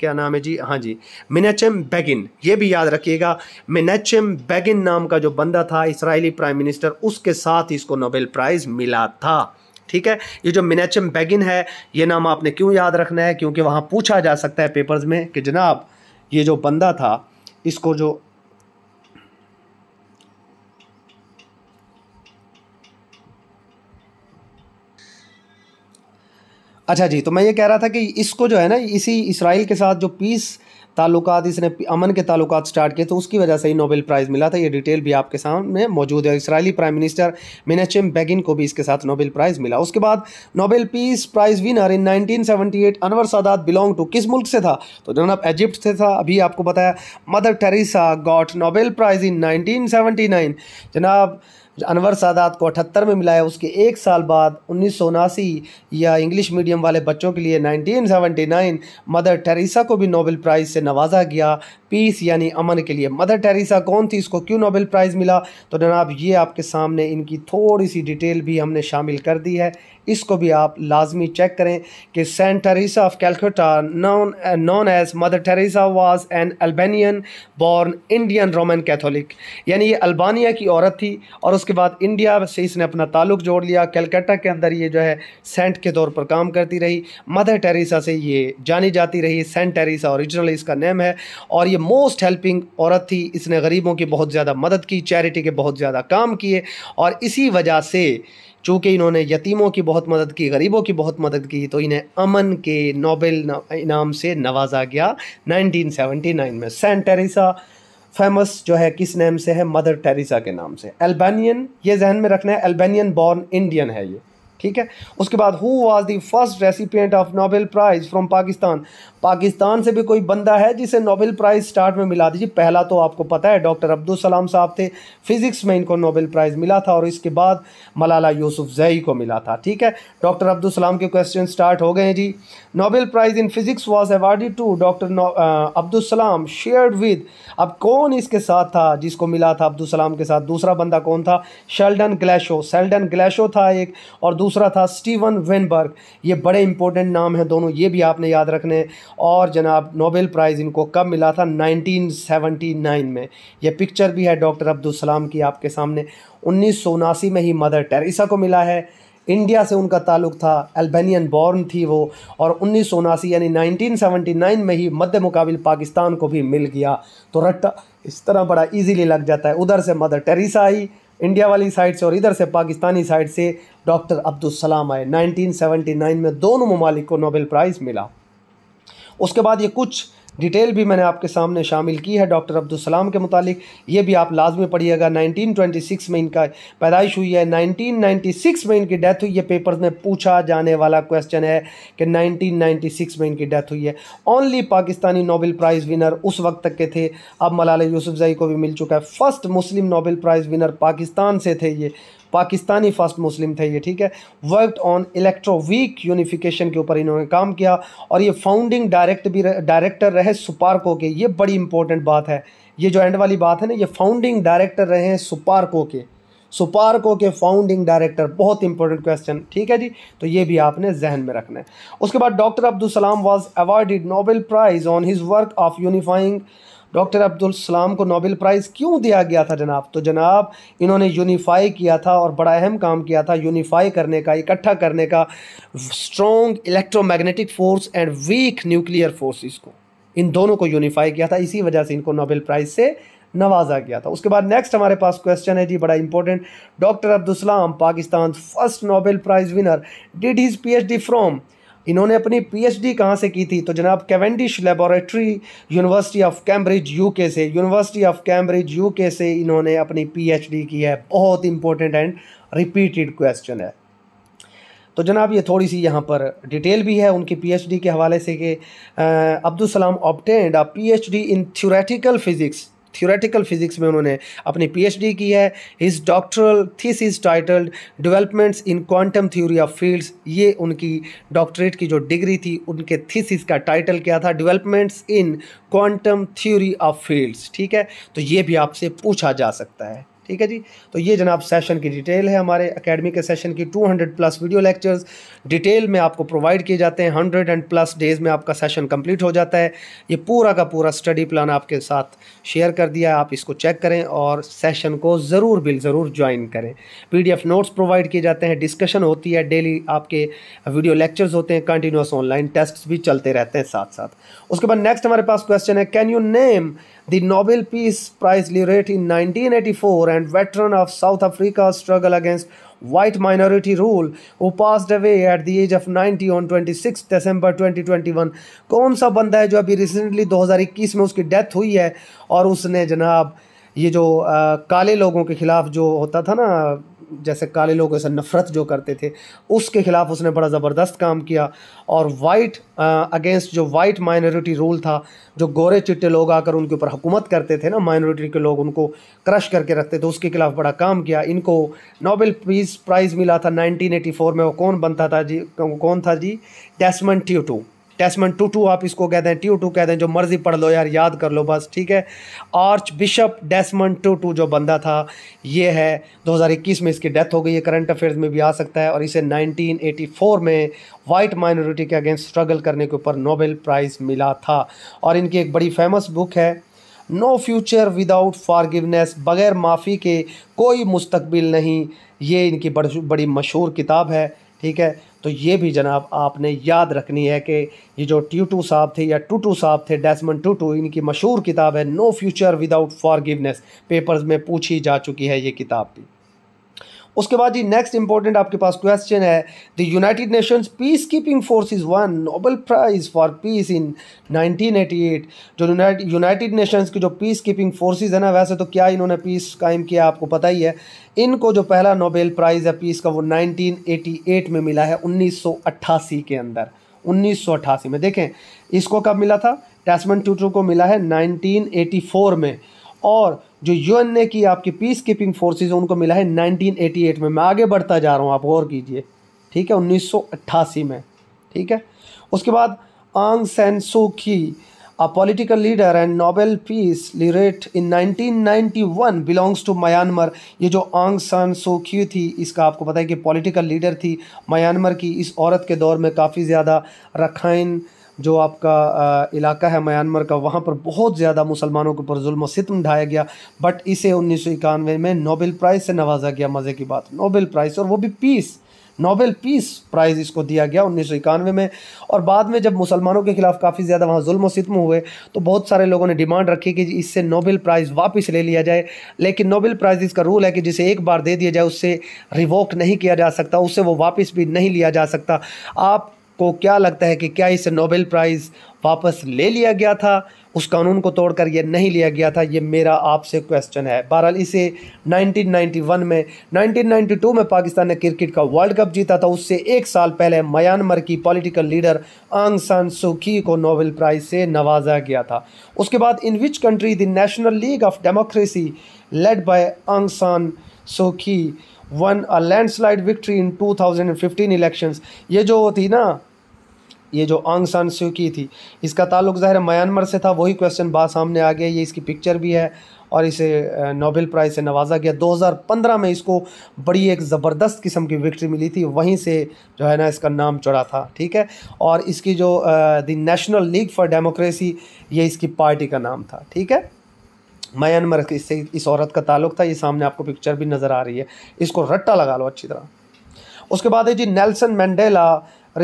क्या नाम है जी हाँ जी मिनाचम बैगिन ये भी याद रखिएगा मिनाचम बैगिन नाम का जो बंदा था था इसराइली प्राइम मिनिस्टर उसके साथ इसको नोबेल प्राइज़ मिला था ठीक है ये जो मिनेचम बेगिन है ये नाम आपने क्यों याद रखना है क्योंकि वहाँ पूछा जा सकता है पेपर्स में कि जनाब ये जो बंदा था इसको जो अच्छा जी तो मैं ये कह रहा था कि इसको जो है ना इसी इसराइल के साथ जो पीस ताल्लुकात इसने अमन के ताल्लुकात स्टार्ट किए तो उसकी वजह से ही नोबेल प्राइज़ मिला था ये डिटेल भी आपके सामने मौजूद है Israeli prime minister Menachem Begin को भी इसके साथ नोबेल प्राइज़ मिला उसके बाद Nobel peace prize winner in 1978 Anwar Sadat belong to किस मुल्क से था तो जनाब इजिप्ट से था अभी आपको बताया mother Teresa got Nobel prize in nine जनाब अनवर सादात को अठहत्तर में मिला है उसके एक साल बाद उन्नीस या इंग्लिश मीडियम वाले बच्चों के लिए 1979 मदर टेरेसा को भी नोबेल प्राइज़ से नवाजा गया पीस यानी अमन के लिए मदर टेरेसा कौन थी इसको क्यों नोबेल प्राइज़ मिला तो जनाब ये आपके सामने इनकी थोड़ी सी डिटेल भी हमने शामिल कर दी है इसको भी आप लाजमी चेक करें कि saint Teresa of Calcutta known known as mother Teresa was an Albanian born Indian Roman Catholic यानी ये अल्बानिया की औरत थी और उसके बाद इंडिया से इसने अपना ताल्लुक जोड़ लिया कैलकटा के अंदर ये जो है सेंट के तौर पर काम करती रही मदर टेरेसा से ये जानी जाती रही सेंट टेरेसा औरिजिनल इसका नेम है और ये मोस्ट हेल्पिंग औरत थी इसने गरीबों की बहुत ज़्यादा मदद की चैरिटी के बहुत ज़्यादा काम किए और इसी वजह से चूँकि इन्होंने यतीमों की बहुत मदद की गरीबों की बहुत मदद की तो इन्हें अमन के नोबेल इनाम से नवाजा गया 1979 में सेंट टेरेसा फेमस जो है किस नेम से है मदर टेरेसा के नाम से अल्बानियन ये जहन में रखना है अल्बानियन बॉर्न इंडियन है ये ठीक है उसके बाद who was the first recipient of Nobel prize from Pakistan Pakistan से भी कोई बंदा है जिसे नोबेल प्राइज़ स्टार्ट में मिला दीजिए पहला तो आपको पता है डॉक्टर अब्दुल सलाम साहब थे फिज़िक्स में इनको नोबेल प्राइज़ मिला था और इसके बाद मलाला यूसुफ जई को मिला था ठीक है डॉक्टर अब्दुल सलाम के क्वेश्चन स्टार्ट हो गए हैं जी Nobel prize in physics was awarded to doctor Abdul Salam with अब कौन इसके साथ था जिसको मिला था अब्दुल सलाम के साथ दूसरा बंदा कौन था शेल्डन ग्लैशो सेल्डन ग्लैशो था एक और दूसरा था स्टीवन वेनबर्ग ये बड़े इंपॉर्टेंट नाम हैं दोनों ये भी आपने याद रखने और जनाब नोबेल प्राइज़ इनको कब मिला था 1979 में ये पिक्चर भी है डॉक्टर अब्दुलसलाम की आपके सामने उन्नीस में ही मदर टेरेसा को मिला है इंडिया से उनका ताल्लुक था अल्बेनियन बॉर्न थी वो और उन्नीस यानी 1979 में ही मध्य मुकाबिल पाकिस्तान को भी मिल गया तो रट्टा इस तरह बड़ा इजीली लग जाता है उधर से मदर टेरेसा आई इंडिया वाली साइड से और इधर से पाकिस्तानी साइड से डॉक्टर अब्दुलसलाम आए 1979 में दोनों ममालिक को नोबेल प्राइज़ मिला उसके बाद ये कुछ डिटेल भी मैंने आपके सामने शामिल की है डॉक्टर अब्दुलसलाम के मुतालिक ये भी आप लाजमी पढ़िएगा 1926 में इनका पैदाइश हुई है 1996 में इनकी डेथ हुई है पेपर्स में पूछा जाने वाला क्वेश्चन है कि 1996 में इनकी डेथ हुई है only Pakistani Nobel prize winner उस वक्त तक के थे अब मलाला यूसुफजई को भी मिल चुका है first Muslim Nobel prize winner Pakistan से थे ये पाकिस्तानी फर्स्ट मुस्लिम थे ये ठीक है वर्कड ऑन इलेक्ट्रोवीक यूनिफिकेशन के ऊपर इन्होंने काम किया और ये फाउंडिंग डायरेक्ट भी डायरेक्टर रहे सुपारको के ये बड़ी इंपॉर्टेंट बात है ये जो एंड वाली बात है ना ये फाउंडिंग डायरेक्टर रहे हैं सुपारको के सुपारको के फाउंडिंग डायरेक्टर बहुत इंपॉर्टेंट क्वेश्चन ठीक है जी तो ये भी आपने जहन में रखना है उसके बाद doctor Abdul Salam was awarded Nobel prize on his work of unifying doctor Abdul Salam को नोबेल प्राइज़ क्यों दिया गया था जनाब तो जनाब इन्होंने यूनिफाई किया था और बड़ा अहम काम किया था यूनिफाई करने का इकट्ठा करने का strong electromagnetic force and weak nuclear forces को इन दोनों को यूनिफाई किया था इसी वजह से इनको नोबेल प्राइज़ से नवाजा गया था उसके बाद नेक्स्ट हमारे पास क्वेश्चन है जी बड़ा important doctor Abdul Salam Pakistan first Nobel prize winner did his D from इन्होंने अपनी पीएचडी कहाँ से की थी तो जनाब Cavendish laboratory university of Cambridge UK से यूनिवर्सिटी ऑफ कैम्ब्रिज यूके से इन्होंने अपनी पीएचडी की है बहुत इंपॉर्टेंट एंड रिपीटेड क्वेश्चन है तो जनाब ये थोड़ी सी यहाँ पर डिटेल भी है उनकी पीएचडी के हवाले से कि Abdul Salam obtained a PhD in theoretical physics theoretical physics में उन्होंने अपनी पीएचडी की है his doctoral thesis titled developments in quantum theory of fields ये उनकी डॉक्टरेट की जो डिग्री थी उनके थीसिस का टाइटल क्या था developments in quantum theory of fields ठीक है तो ये भी आपसे पूछा जा सकता है ठीक है जी तो ये जनाब सेशन की डिटेल है हमारे अकेडमी के सेशन की 200 प्लस वीडियो लेक्चर्स डिटेल में आपको प्रोवाइड किए जाते हैं 100 एंड प्लस डेज़ में आपका सेशन कंप्लीट हो जाता है ये पूरा का पूरा स्टडी प्लान आपके साथ शेयर कर दिया है आप इसको चेक करें और सेशन को ज़रूर बिल ज़रूर ज्वाइन करें पी नोट्स प्रोवाइड किए जाते हैं डिस्कशन होती है डेली आपके वीडियो लेक्चर्स होते हैं कंटिन्यूस ऑनलाइन टेस्ट भी चलते रहते हैं साथ साथ उसके बाद नेक्स्ट हमारे पास क्वेश्चन है can you name the Nobel Peace Prize laureate in 1984 and veteran of South Africa's struggle against white minority rule who passed away at the age of 90 on 26 December 2021 कौन सा बंदा है जो अभी रिसेंटली 2021 में उसकी डेथ हुई है और उसने जनाब ये जो आ, काले लोगों के ख़िलाफ़ जो होता था ना जैसे काले लोगों से नफ़रत जो करते थे उसके ख़िलाफ़ उसने बड़ा ज़बरदस्त काम किया और वाइट अगेंस्ट uh, जो वाइट माइनॉरिटी रूल था जो गोरे चिट्टे लोग आकर उनके ऊपर हुकूमत करते थे ना माइनॉरिटी के लोग उनको क्रश करके रखते थे उसके ख़िलाफ़ बड़ा काम किया इनको नोबेल पीस प्राइज़ मिला था नाइनटीन में वो कौन बनता था जी कौन था जी Desmond Tutu testament Tutu आप इसको कह दें ट्यू टू कह दें जो मर्ज़ी पढ़ लो यार याद कर लो बस ठीक है archbishop Desmond Tutu जो बंदा था ये है 2021 में इसकी डेथ हो गई है करंट अफेयर्स में भी आ सकता है और इसे 1984 में वाइट माइनॉरिटी के अगेंस्ट स्ट्रगल करने के ऊपर नोबेल प्राइज़ मिला था और इनकी एक बड़ी फेमस बुक है नो फ्यूचर विदाउट फारगिवनेस बग़ैर माफ़ी के कोई मुस्तबिल नहीं ये इनकी बड़ी मशहूर किताब है ठीक है तो ये भी जनाब आपने याद रखनी है कि ये जो ट्यूटू साहब थे या टूटू साहब थे डेसमन टूटू इनकी मशहूर किताब है no future without forgiveness papers में पूछी जा चुकी है ये किताब भी उसके बाद जी नेक्स्ट इंपॉर्टेंट आपके पास क्वेश्चन है the United Nations peacekeeping forces won Nobel prize for peace in 1988 जो यूनाइटेड नेशंस की जो पीस कीपिंग फोर्सेज है ना वैसे तो क्या इन्होंने पीस कायम किया आपको पता ही है इनको जो पहला नोबेल प्राइज़ है पीस का वो नाइनटीन में मिला है उन्नीस के अंदर उन्नीस में देखें इसको कब मिला था टेस्मन ट्यूटर को मिला है 1984 में और जो ए की आपकी पीस कीपिंग फोर्सेज उनको मिला है 1988 में मैं आगे बढ़ता जा रहा हूँ आप गौर कीजिए ठीक है 1988 में ठीक है उसके बाद आंग San Suu Kyi leader and leader peace Nobel in nineteen in 1991 belongs to Myanmar ये जो आंग सान सो थी इसका आपको पता है कि पॉलिटिकल लीडर थी म्यांमार की इस औरत के दौर में काफ़ी ज़्यादा रखाइन जो आपका इलाका है म्यांमार का वहाँ पर बहुत ज़्यादा मुसलमानों के ऊपर म सितम ढाया गया बट इसे उन्नीस सौ इक्यानवे में नोबेल प्राइज़ से नवाजा गया मज़े की बात नोबेल प्राइज़ और वो भी पीस नोबेल पीस प्राइज़ इसको दिया गया उन्नीस में और बाद में जब मुसलमानों के खिलाफ काफ़ी ज़्यादा वहाँ म सितम हुए तो बहुत सारे लोगों ने डिमांड रखी कि इससे नोबेल प्राइज़ वापस ले लिया जाए लेकिन नोबेल प्राइज़ इसका रूल है कि जिसे एक बार दे दिया जाए उससे रिवोक नहीं किया जा सकता उससे वो वापस भी नहीं लिया जा सकता आप को क्या लगता है कि क्या इसे नोबेल प्राइज़ वापस ले लिया गया था उस कानून को तोड़कर ये नहीं लिया गया था ये मेरा आपसे क्वेश्चन है बहरहाल इसे 1991 में 1992 में पाकिस्तान ने क्रिकेट का वर्ल्ड कप जीता था उससे एक साल पहले म्यांमार की पॉलिटिकल लीडर आंग सान सुखी को नोबेल प्राइज़ से नवाजा गया था उसके बाद in which country the National League of Democracy led by Aung San Suu Kyi won a landslide victory in 2015 elections ये जो थी ना ये जो आंग सान स्यू की थी इसका ताल्लुक ज़ाहिर म्यांमार से था वही क्वेश्चन बात सामने आ गया ये इसकी पिक्चर भी है और इसे नोबेल प्राइज़ से नवाजा गया 2015 में इसको बड़ी एक ज़बरदस्त किस्म की विक्ट्री मिली थी वहीं से जो है ना इसका नाम चढ़ा था ठीक है और इसकी जो the National League for Democracy ये इसकी पार्टी का नाम था ठीक है म्यांमार इससे इस औरत का ताल्लुक था ये सामने आपको पिक्चर भी नज़र आ रही है इसको रट्टा लगा लो अच्छी तरह उसके बाद है जी Nelson Mandela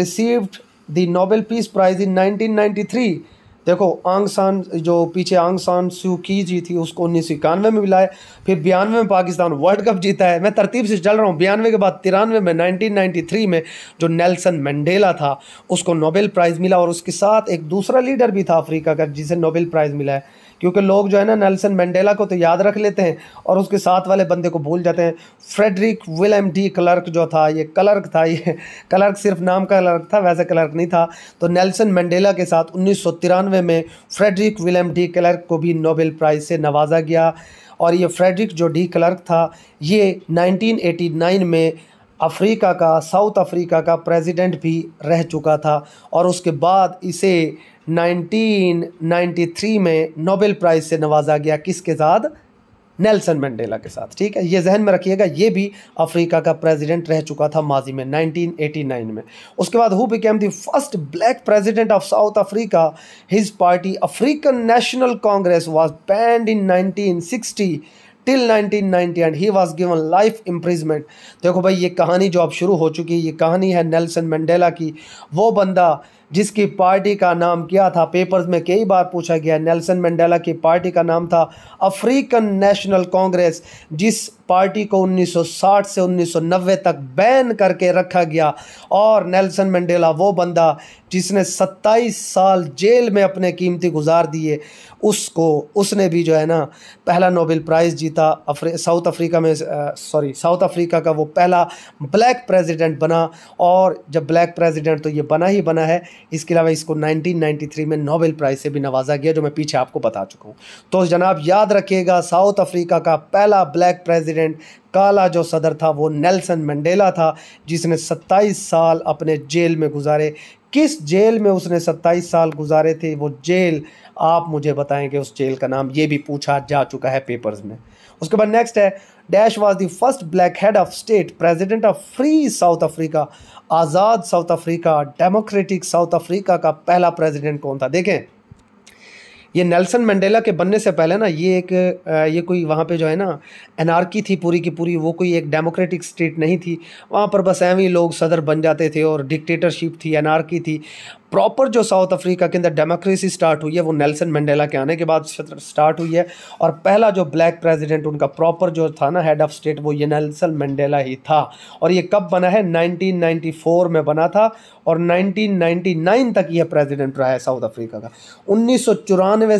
received the Nobel peace prize in 1993 देखो आंग सान जो पीछे आंग सान सू की जी थी उसको उन्नीस सौ इक्यानवे में मिला है फिर बयानवे में पाकिस्तान वर्ल्ड कप जीता है मैं तरतीब से चल रहा हूँ बयानवे के बाद तिरानवे में नाइनटीन में जो नेल्सन मंडेला था उसको नोबेल प्राइज़ मिला और उसके साथ एक दूसरा लीडर भी था अफ्रीका का जिसे नोबेल प्राइज़ मिला है क्योंकि लोग जो है ना नेल्सन मंडेला को तो याद रख लेते हैं और उसके साथ वाले बंदे को भूल जाते हैं फ्रेडरिक विलियम डी क्लर्क जो था ये क्लर्क था ये क्लर्क सिर्फ नाम का क्लर्क था वैसा क्लर्क नहीं था तो नेल्सन मंडेला के साथ उन्नीस में फ्रेडरिक विलियम डी क्लर्क को भी नोबेल प्राइज़ से नवाजा गया और ये फ्रेडरिक जो डी क्लर्क था ये नाइनटीन में अफ्रीका का साउथ अफ्रीका का प्रेसिडेंट भी रह चुका था और उसके बाद इसे 1993 में नोबेल प्राइज़ से नवाजा गया किसके साथ नेल्सन मंडेला के साथ ठीक है ये जहन में रखिएगा ये भी अफ्रीका का प्रेसिडेंट रह चुका था माजी में 1989 में उसके बाद who became the first black president of South Africa his party African National Congress was banned in 1960 till 1990 and he was given life imprisonment देखो भाई ये कहानी जो अब शुरू हो चुकी है ये कहानी है नेल्सन मंडेला की वो बंदा जिसकी पार्टी का नाम क्या था पेपर्स में कई बार पूछा गया नेल्सन मंडेला की पार्टी का नाम था अफ्रीकन नेशनल कांग्रेस जिस पार्टी को 1960 से 1990 तक बैन करके रखा गया और नेल्सन मंडेला वो बंदा जिसने 27 साल जेल में अपने कीमती गुजार दिए उसको उसने भी जो है ना पहला नोबेल प्राइज़ जीता अफ्री, साउथ अफ्रीका में सॉरी साउथ अफ्रीका का वो पहला ब्लैक प्रेसिडेंट बना और जब ब्लैक प्रेसिडेंट तो ये बना ही बना है इसके अलावा इसको 1993 में नोबेल प्राइज़ से भी नवाजा गया जो मैं पीछे आपको बता चुका हूँ तो जनाब याद रखिएगा साउथ अफ्रीका का पहला ब्लैक प्रेजिडेंट काला जो सदर था वो नेल्सन मंडेला था जिसने सत्ताईस साल अपने जेल में गुजारे किस जेल में उसने 27 साल गुजारे थे वो जेल आप मुझे बताएं कि उस जेल का नाम ये भी पूछा जा चुका है पेपर्स में उसके बाद नेक्स्ट है dash was the first black head of state president of free South Africa आज़ाद South Africa democratic South Africa का पहला प्रेजिडेंट कौन था देखें ये नेल्सन मंडेला के बनने से पहले ना ये एक ये कोई वहाँ पे जो है ना एनार्की थी पूरी की पूरी वो कोई एक डेमोक्रेटिक स्टेट नहीं थी वहाँ पर बस एवं लोग सदर बन जाते थे और डिक्टेटरशिप थी एनार्की थी प्रॉपर जो साउथ अफ्रीका के अंदर डेमोक्रेसी स्टार्ट हुई है वो नेल्सन मंडेला के आने के बाद स्टार्ट हुई है और पहला जो ब्लैक प्रेसिडेंट उनका प्रॉपर जो था ना हेड ऑफ स्टेट वो ये नेल्सन मंडेला ही था और ये कब बना है 1994 में बना था और 1999 तक यह प्रेसिडेंट रहा है साउथ अफ्रीका का उन्नीस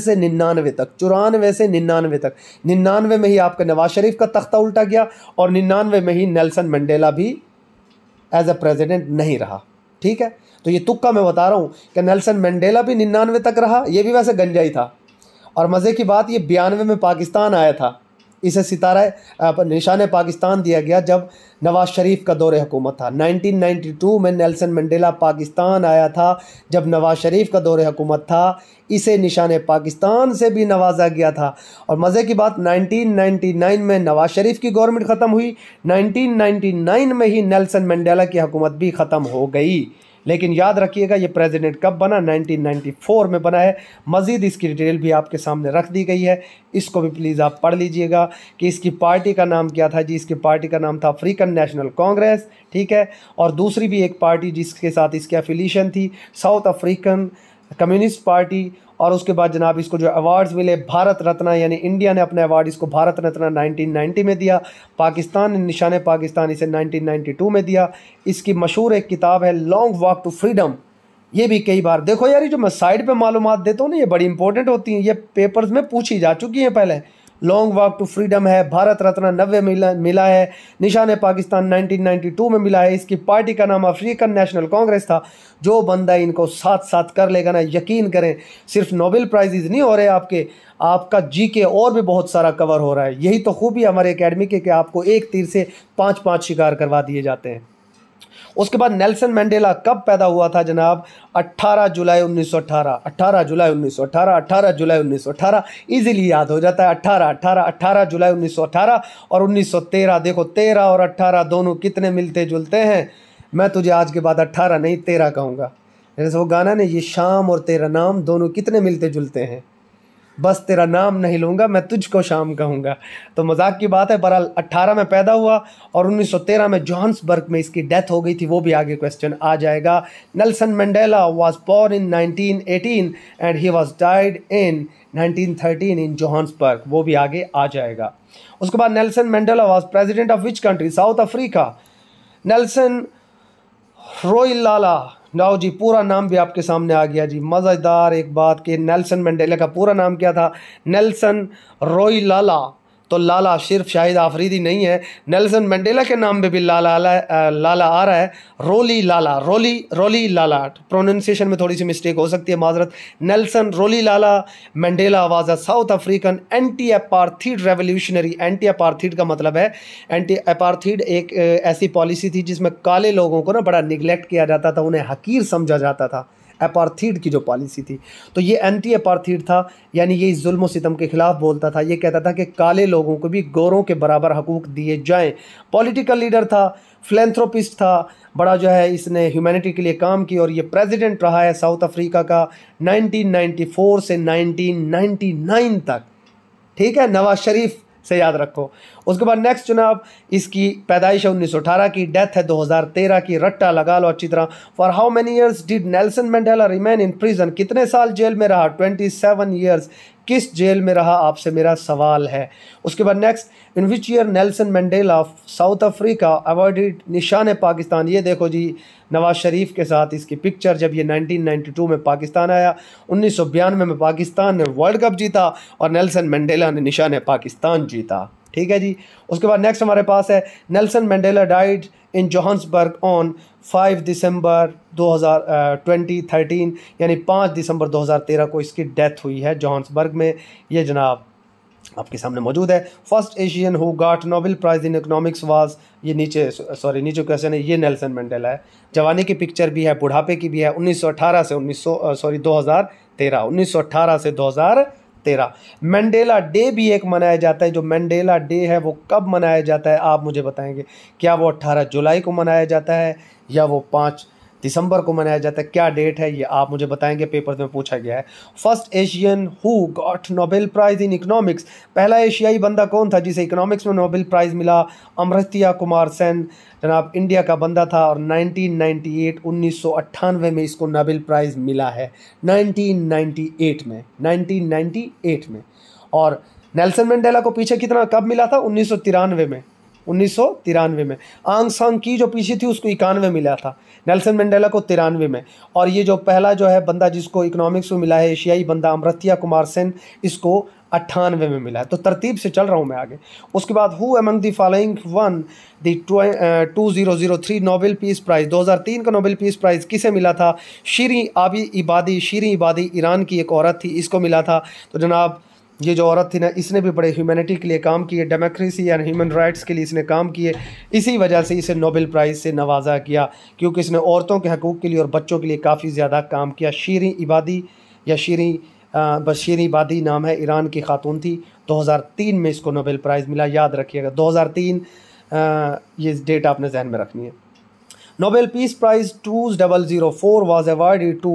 से निन्यानवे तक चौरानवे से निन्यानवे तक निन्यानवे में ही आपका नवाज शरीफ का तख्ता उल्टा गया और निन्यानवे में ही नेल्सन मंडेला भी एज अ प्रेजिडेंट नहीं रहा ठीक है तो ये तुक्का मैं बता रहा हूँ कि नेल्सन मंडेला भी निन्यानवे तक रहा ये भी वैसे गंजा ही था और मज़े की बात ये बयानवे में पाकिस्तान आया था इसे सितारा निशान पाकिस्तान दिया गया जब नवाज शरीफ का दौर हुकूमत था 1992 में नेल्सन मंडेला पाकिस्तान आया था जब नवाज शरीफ का दौर हुकूमत था इसे निशान पाकिस्तान से भी नवाजा गया था और मज़े की बात 1999 में नवाज शरीफ की गवर्नमेंट ख़त्म हुई 1999 में ही नेल्सन मंडेला की हुकूमत भी ख़त्म हो गई लेकिन याद रखिएगा ये प्रेसिडेंट कब बना 1994 में बना है मज़ीद इसकी डिटेल भी आपके सामने रख दी गई है इसको भी प्लीज़ आप पढ़ लीजिएगा कि इसकी पार्टी का नाम क्या था जी इसकी पार्टी का नाम था अफ्रीकन नेशनल कांग्रेस ठीक है और दूसरी भी एक पार्टी जिसके साथ इसकी एफिलीशन थी साउथ अफ्रीकन कम्युनिस्ट पार्टी और उसके बाद जनाब इसको जो अवार्ड्स मिले भारत रत्न यानी इंडिया ने अपने अवार्ड इसको भारत रत्न 1990 में दिया पाकिस्तान ने निशान पाकिस्तान इसे टू में दिया इसकी मशहूर एक किताब है लॉन्ग वॉक टू फ्रीडम ये भी कई बार देखो यार जो मैं साइड पर मालूम देता हूँ ना ये बड़ी इंपॉर्टेंट होती हैं ये पेपर्स में पूछी जा चुकी हैं पहले लॉन्ग वॉक टू फ्रीडम है भारत रत्न नब्बे मिला मिला है निशान पाकिस्तान 1992 में मिला है इसकी पार्टी का नाम अफ्रीकन नेशनल कांग्रेस था जो बंदा इनको साथ साथ कर लेगा ना यकीन करें सिर्फ नोबेल प्राइजेज नहीं हो रहे आपके आपका जी के और भी बहुत सारा कवर हो रहा है यही तो खूबी हमारे अकेडमी के कि आपको एक तीर से पाँच पाँच शिकार करवा दिए जाते हैं उसके बाद नेल्सन मैंडेला कब पैदा हुआ था जनाब 18 जुलाई 1918 18 जुलाई 1918 18 जुलाई 1918 इजीली याद हो जाता है 18 18 18 जुलाई 1918 और 1913 देखो 13 और 18 दोनों कितने मिलते जुलते हैं मैं तुझे आज के बाद 18 नहीं 13 कहूँगा जैसे वो गाना ने ये शाम और तेरा नाम दोनों कितने मिलते जुलते हैं बस तेरा नाम नहीं लूँगा मैं तुझको शाम कहूँगा तो मजाक की बात है बहरहाल अट्ठारह में पैदा हुआ और 1913 में जॉन्सबर्ग में इसकी डेथ हो गई थी वो भी आगे क्वेश्चन आ जाएगा Nelson Mandela was born in 1918 and he was died in 1913 in Johannesburg वो भी आगे आ जाएगा उसके बाद Nelson Mandela was president of which country South Africa Nelson Rolihlahla लाओ जी पूरा नाम भी आपके सामने आ गया जी मज़ेदार एक बात कि नेल्सन मंडेला का पूरा नाम क्या था नेल्सन रोई लाला तो लाला सिर्फ शाहिद आफरीदी नहीं है नेल्सन मंडेला के नाम पे भी लाला आ, लाला आ रहा है रोली लाला रोली रोली लाला प्रोनंसिएशन में थोड़ी सी मिस्टेक हो सकती है माजरत Nelson Rolihlahla Mandela was a South African anti apartheid revolutionary anti apartheid का मतलब है एंटी अपार्थीड एक ऐसी पॉलिसी थी जिसमें काले लोगों को ना बड़ा निगलेक्ट किया जाता था उन्हें हकीर समझा जाता था अपार्थीड की जो पॉलिसी थी तो ये एंटी अपार्थीड था यानी ये जुल्म सितम के ख़िलाफ़ बोलता था ये कहता था कि काले लोगों को भी गोरों के बराबर हकूक़ दिए जाएँ पॉलिटिकल लीडर था फ्लेंथ्रोपिस्ट था बड़ा जो है इसने ह्यूमैनिटी के लिए काम की और ये प्रेसिडेंट रहा है साउथ अफ्रीका का 1994 से 1999 तक ठीक है नवाज शरीफ से याद रखो उसके बाद नेक्स्ट जनाब इसकी पैदाइश है 1918 की डेथ है 2013 की रट्टा लगा लो अच्छी तरह for how many years did Nelson Mandela remain in prison कितने साल जेल में रहा 27 ईयर्स किस जेल में रहा आपसे मेरा सवाल है उसके बाद next in which year Nelson Mandela of South Africa awarded Nishan Pakistan ये देखो जी नवाज शरीफ के साथ इसकी पिक्चर जब ये 1992 में पाकिस्तान आया उन्नीस में पाकिस्तान ने वर्ल्ड कप जीता और नेल्सन मंडेला ने निशान पाकिस्तान जीता ठीक है जी उसके बाद नेक्स्ट हमारे पास है Nelson Mandela died in Johannesburg on 5 दिसंबर 2013 यानी 5 दिसंबर 2013 को इसकी डेथ हुई है जोहान्सबर्ग में ये जनाब आपके सामने मौजूद है first Asian who got Nobel prize in economics was ये नीचे सॉरी नीचे क्वेश्चन है ये नेल्सन मंडेला है जवानी की पिक्चर भी है बुढ़ापे की भी है 1918 से 1900 सॉरी 2013 1918 से तेरह मंडेला डे भी एक मनाया जाता है जो मंडेला डे है वो कब मनाया जाता है आप मुझे बताएंगे क्या वो अट्ठारह जुलाई को मनाया जाता है या वो पाँच दिसंबर को मनाया जाता है क्या डेट है ये आप मुझे बताएंगे पेपर में पूछा गया है first Asian who got Nobel prize in economics पहला एशियाई बंदा कौन था जिसे इकोनॉमिक्स में नोबेल प्राइज़ मिला अमृतिया कुमार सेन जनाब इंडिया का बंदा था और 1998 1998 में इसको नोबेल प्राइज़ मिला है 1998 में 1998 में और नेल्सन मंडेला को पीछे कितना कब मिला था उन्नीस में उन्नीस में आंग सांग की जो पीछे थी उसको इक्यानवे मिला था नेल्सन मंडेला को तिरानवे में और ये जो पहला जो है बंदा जिसको इकोनॉमिक्स में मिला है एशियाई बंदा अमृतिया कुमार सेन इसको अट्ठानवे में मिला है तो तरतीब से चल रहा हूँ मैं आगे उसके बाद who among the following won the two zero zero three Nobel peace prize दो हज़ार तीन का नोबेल पीस प्राइज़ किसे मिला था शीरी आबी इबादी शीरी इबादी ईरान की एक औरत थी इसको मिला था तो जनाब ये जो औरत थी ना इसने भी बड़े ह्यूमैनिटी के लिए काम किए डेमोक्रेसी एंड ह्यूमन राइट्स के लिए इसने काम किए इसी वजह से इसे नोबेल प्राइज़ से नवाजा किया क्योंकि इसने औरतों के हकूक़ के लिए और बच्चों के लिए काफ़ी ज़्यादा काम किया शीरी इबादी या शीरी बशीरी इबादी नाम है ईरान की खातून थी दो में इसको नोबेल प्राइज़ मिला याद रखिएगा दो आ, ये डेट आपने जहन में रखनी है Nobel peace prize two double zero four was award to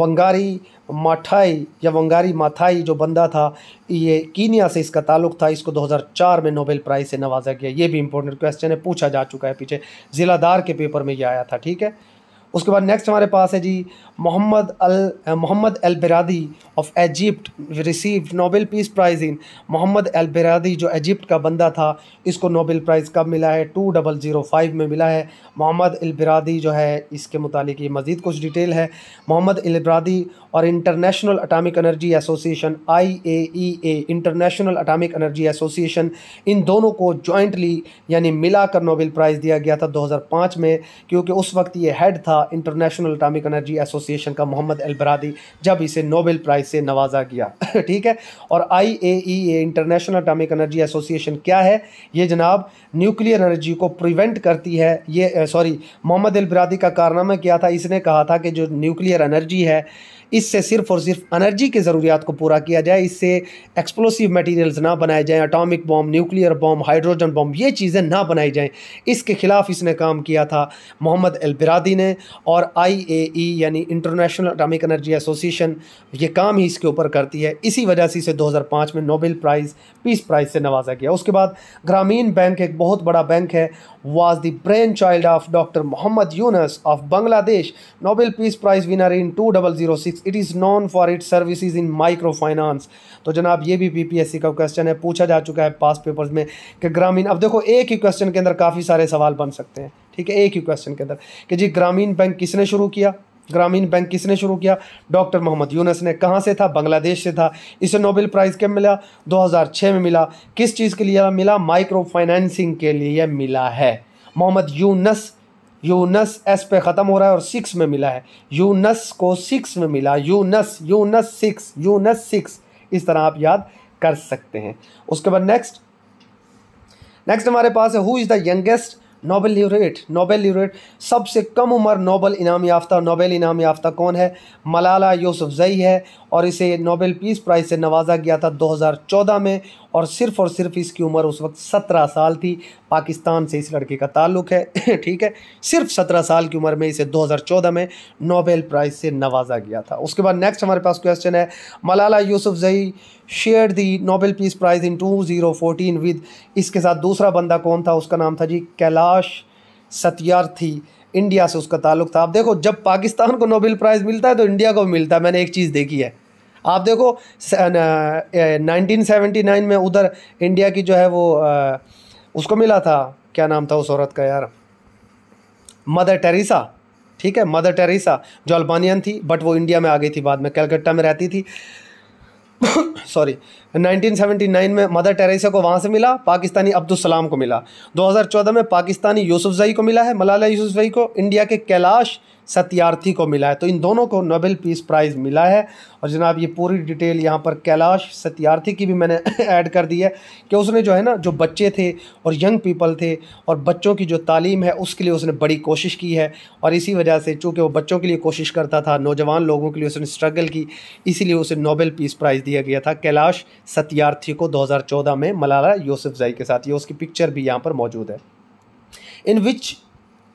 Wangari Maathai या वंगारी माथाई जो बंदा था ये कीनिया से इसका ताल्लुक था इसको 2004 में नोबेल प्राइज़ से नवाजा गया ये भी इंपॉर्टेंट क्वेश्चन है पूछा जा चुका है पीछे ज़िलादार के पेपर में ये आया था ठीक है उसके बाद नेक्स्ट हमारे पास है जी Mohamed Al Mohamed Al Al of Egypt Egypt Nobel peace prize in Mohamed Al Al जो एजिप्ट का बंदा था इसको नोबेल प्राइज़ कब मिला है टू डबल ज़ीरो फाइव में मिला है मोहम्मद अल बिरादी जो है इसके मुतालिक ये मज़ीद कुछ डिटेल है मोहम्मद अल बिरादी और International Atomic Energy Association I A E A International Atomic Energy Association इन दोनों को जॉइंटली यानी मिलाकर नोबेल प्राइज़ दिया गया था पाँच में क्योंकि उस वक्त ये हेड था International Atomic Energy Association Association का मोहम्मद अलबरादी जब इसे नोबेल प्राइज़ से नवाजा गया [LAUGHS] ठीक है और I A International Atomic Energy Association क्या है ये जनाब न्यूक्लियर एनर्जी को प्रिवेंट करती है ये सॉरी मोहम्मद अलबरादी का कारनामा क्या था इसने कहा था कि जो न्यूक्लियर एनर्जी है इससे सिर्फ और सिर्फ एनर्जी की ज़रूरियात को पूरा किया जाए इससे एक्सप्लोसिव मटेरियल्स ना बनाए जाएँ atomic bomb nuclear bomb hydrogen bomb ये चीज़ें ना बनाई जाएँ इसके खिलाफ इसने काम किया था मोहम्मद अलबिरादी ने और आई e यानी इंटरनेशनल अटामिक एनर्जी एसोसिएशन ये काम ही इसके ऊपर करती है इसी वजह से इसे दो में नोबेल प्राइज़ पीस प्राइज़ से नवाजा गया उसके बाद ग्रामीण बैंक एक बहुत बड़ा बैंक है was the brain child of doctor Muhammad Yunus of Bangladesh Nobel peace prize winner in two double zero six it is known for it services in microfinance तो जनाब ये भी पीपीएससी का क्वेश्चन है पूछा जा चुका है पास पेपर्स में कि ग्रामीण अब देखो एक ही क्वेश्चन के अंदर काफ़ी सारे सवाल बन सकते हैं ठीक है एक ही क्वेश्चन के अंदर कि जी ग्रामीण बैंक किसने शुरू किया ग्रामीण बैंक किसने शुरू किया डॉक्टर मोहम्मद यूनस ने कहाँ से था बांग्लादेश से था इसे नोबेल प्राइज़ कब मिला 2006 में मिला किस चीज़ के लिए मिला माइक्रो फाइनेंसिंग के लिए मिला है मोहम्मद यूनस यूनस एस पे ख़त्म हो रहा है और सिक्स में मिला है यूनस को सिक्स में मिला यूनस यूनस सिक्स यूनस सिक्स इस तरह आप याद कर सकते हैं उसके बाद नेक्स्ट नेक्स्ट हमारे पास है who is the youngest Nobel laureate Nobel laureate सबसे कम उम्र नोबेल इनाम याफ्ता नोबेल इनाम याफ्ता कौन है मलाला जई है और इसे नोबेल पीस प्राइज़ से नवाजा गया था 2014 में और सिर्फ़ और सिर्फ इसकी उम्र उस वक्त 17 साल थी पाकिस्तान से इस लड़के का ताल्लुक़ है [LAUGHS] ठीक है सिर्फ 17 साल की उम्र में इसे 2014 में नोबेल प्राइज़ से नवाजा गया था उसके बाद नेक्स्ट हमारे पास क्वेश्चन है Malala Yousafzai share the Nobel peace prize in two with इसके साथ दूसरा बंदा कौन था उसका नाम था जी कैलाश सत्यार इंडिया से उसका ताल्लुक था आप देखो जब पाकिस्तान को नोबेल प्राइज़ मिलता है तो इंडिया को मिलता है मैंने एक चीज़ देखी है आप देखो नाइनटीन सेवेंटी नाइन में उधर इंडिया की जो है वो उसको मिला था क्या नाम था उस औरत का यार मदर टेरेसा ठीक है मदर टेरेसा जो अल्बानियन थी बट वो इंडिया में आ गई थी बाद में कैलकट्टा में रहती थी [COUGHS] सॉरी 1979 में मदर टेरेसा को वहाँ से मिला पाकिस्तानी अब्दुलसलाम को मिला 2014 में पाकिस्तानी जई को मिला है मलाला जई को इंडिया के कैलाश सत्यार्थी को मिला है तो इन दोनों को नोबेल पीस प्राइज़ मिला है और जनाब ये पूरी डिटेल यहाँ पर कैलाश सत्यार्थी की भी मैंने [LAUGHS] ऐड कर दी है कि उसने जो है ना जो बच्चे थे और यंग पीपल थे और बच्चों की जो तालीम है उसके लिए उसने बड़ी कोशिश की है और इसी वजह से चूँकि वो बच्चों के लिए कोशिश करता था नौजवान लोगों के लिए उसने स्ट्रगल की इसीलिए उसे नोबेल पीस प्राइज़ दिया गया था कैलाश सत्यार्थी को चौदह में मलाला जई के साथ ये उसकी पिक्चर भी यहाँ पर मौजूद है in which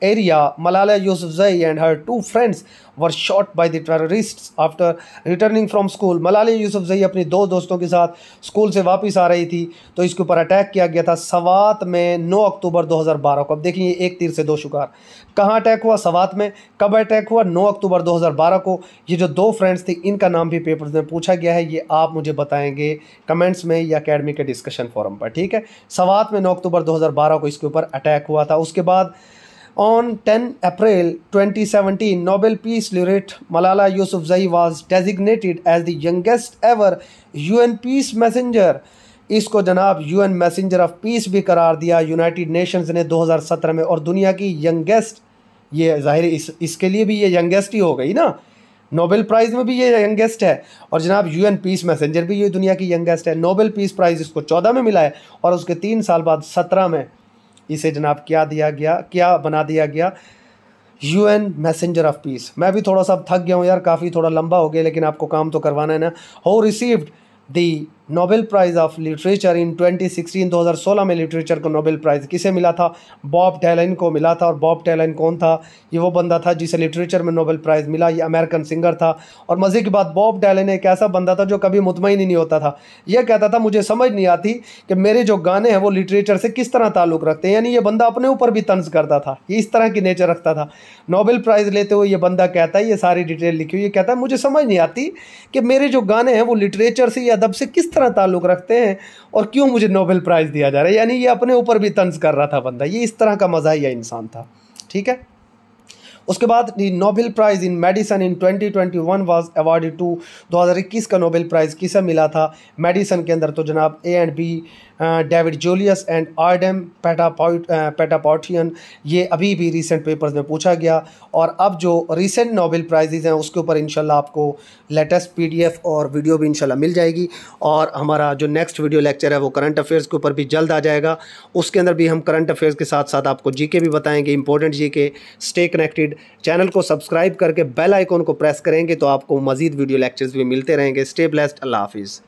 area, Malala Yousafzai and her two friends were shot by the terrorists after returning from school. Malala Yousafzai अपने दो दोस्तों के साथ स्कूल से वापस आ रही थी तो इसके ऊपर अटैक किया गया था सवात में 9 अक्टूबर 2012 को अब देखिए एक तीर से दो शिकार कहाँ अटैक हुआ सवात में कब अटैक हुआ 9 अक्टूबर 2012 को ये जो दो फ्रेंड्स थे इनका नाम भी पेपर्स में पूछा गया है ये आप मुझे बताएंगे कमेंट्स में या अकेडमी के डिस्कशन फोरम पर ठीक है सवात में नौ अक्टूबर 2012 को इसके ऊपर अटैक हुआ था उसके बाद On 10 April 2017, Nobel Peace laureate Malala Yousafzai was designated as the youngest ever UN Peace Messenger. इसको जनाब यूएन मैसेंजर ऑफ पीस भी करार दिया यूनाइटेड नेशंस ने 2017 में और दुनिया की यंगेस्ट ये जाहिर इस इसके लिए भी ये यंगेस्ट ही हो गई ना नोबेल प्राइज़ में भी ये यंगेस्ट है और जनाब यूएन पीस मैसेंजर भी ये दुनिया की यंगेस्ट है नोबेल पीस प्राइज़ इसको चौदह में मिला है और उसके तीन साल बाद सत्रह में इसे जनाब क्या दिया गया क्या बना दिया गया U N messenger of peace मैं भी थोड़ा सा थक गया हूँ यार काफ़ी थोड़ा लंबा हो गया लेकिन आपको काम तो करवाना है ना हो received the Nobel prize of literature in 2016 2016 में लिटरेचर को नोबेल प्राइज़ किसे मिला था बॉब टैलन को मिला था और बॉब टैलन कौन था ये वो बंदा था जिसे लिटरेचर में नोबेल प्राइज़ मिला ये अमेरिकन सिंगर था और मज़े की बात बॉब टैलन एक ऐसा बंदा था जो कभी मुतमिन ही नहीं होता था यह कहता था मुझे समझ नहीं आती कि मेरे जो गाने हैं वो लिटरेचर से किस तरह ताल्लुक़ रखते हैं यानी ये बंदा अपने ऊपर भी तंज करता था ये इस तरह की नेचर रखता था नोबेल प्राइज़ लेते हुए ये बंदा कहता है ये सारी डिटेल लिखी हुई ये कहता है मुझे समझ नहीं आती कि मेरे जो गाने हैं वो लिटरेचर से या अदब से किस तरह तरह ताल्लुक़ रखते हैं और क्यों मुझे नोबेल प्राइज़ दिया जा रहा है यानी ये अपने ऊपर भी तंज कर रहा था बंदा ये इस तरह का मज़ाहिया इंसान था ठीक है उसके बाद the Nobel prize in medicine in 2021 was awarded to 2021 का नोबेल प्राइज़ किसे मिला था मेडिसन के अंदर तो जनाब A and B David Julius and Ardem Patapoutian Patapoutian ये अभी भी रिसेंट पेपर्स में पूछा गया और अब जो रिसेंट नोबेल प्राइजेज़ हैं उसके ऊपर इनशाला आपको लेटेस्ट पीडीएफ और वीडियो भी इनशाला मिल जाएगी और हमारा जो नेक्स्ट वीडियो लेक्चर है वो करंट अफेयर्स के ऊपर भी जल्द आ जाएगा उसके अंदर भी हम करंट अफेयर्स के साथ साथ आपको जी भी बताएँगे important G K stay connected channel को सब्सक्राइब करके बेल आइकॉन को प्रेस करेंगे तो आपको मज़ीद वीडियो लेक्चर्स भी मिलते रहेंगे स्टे ब्लेस्ड अल्लाह हाफिज़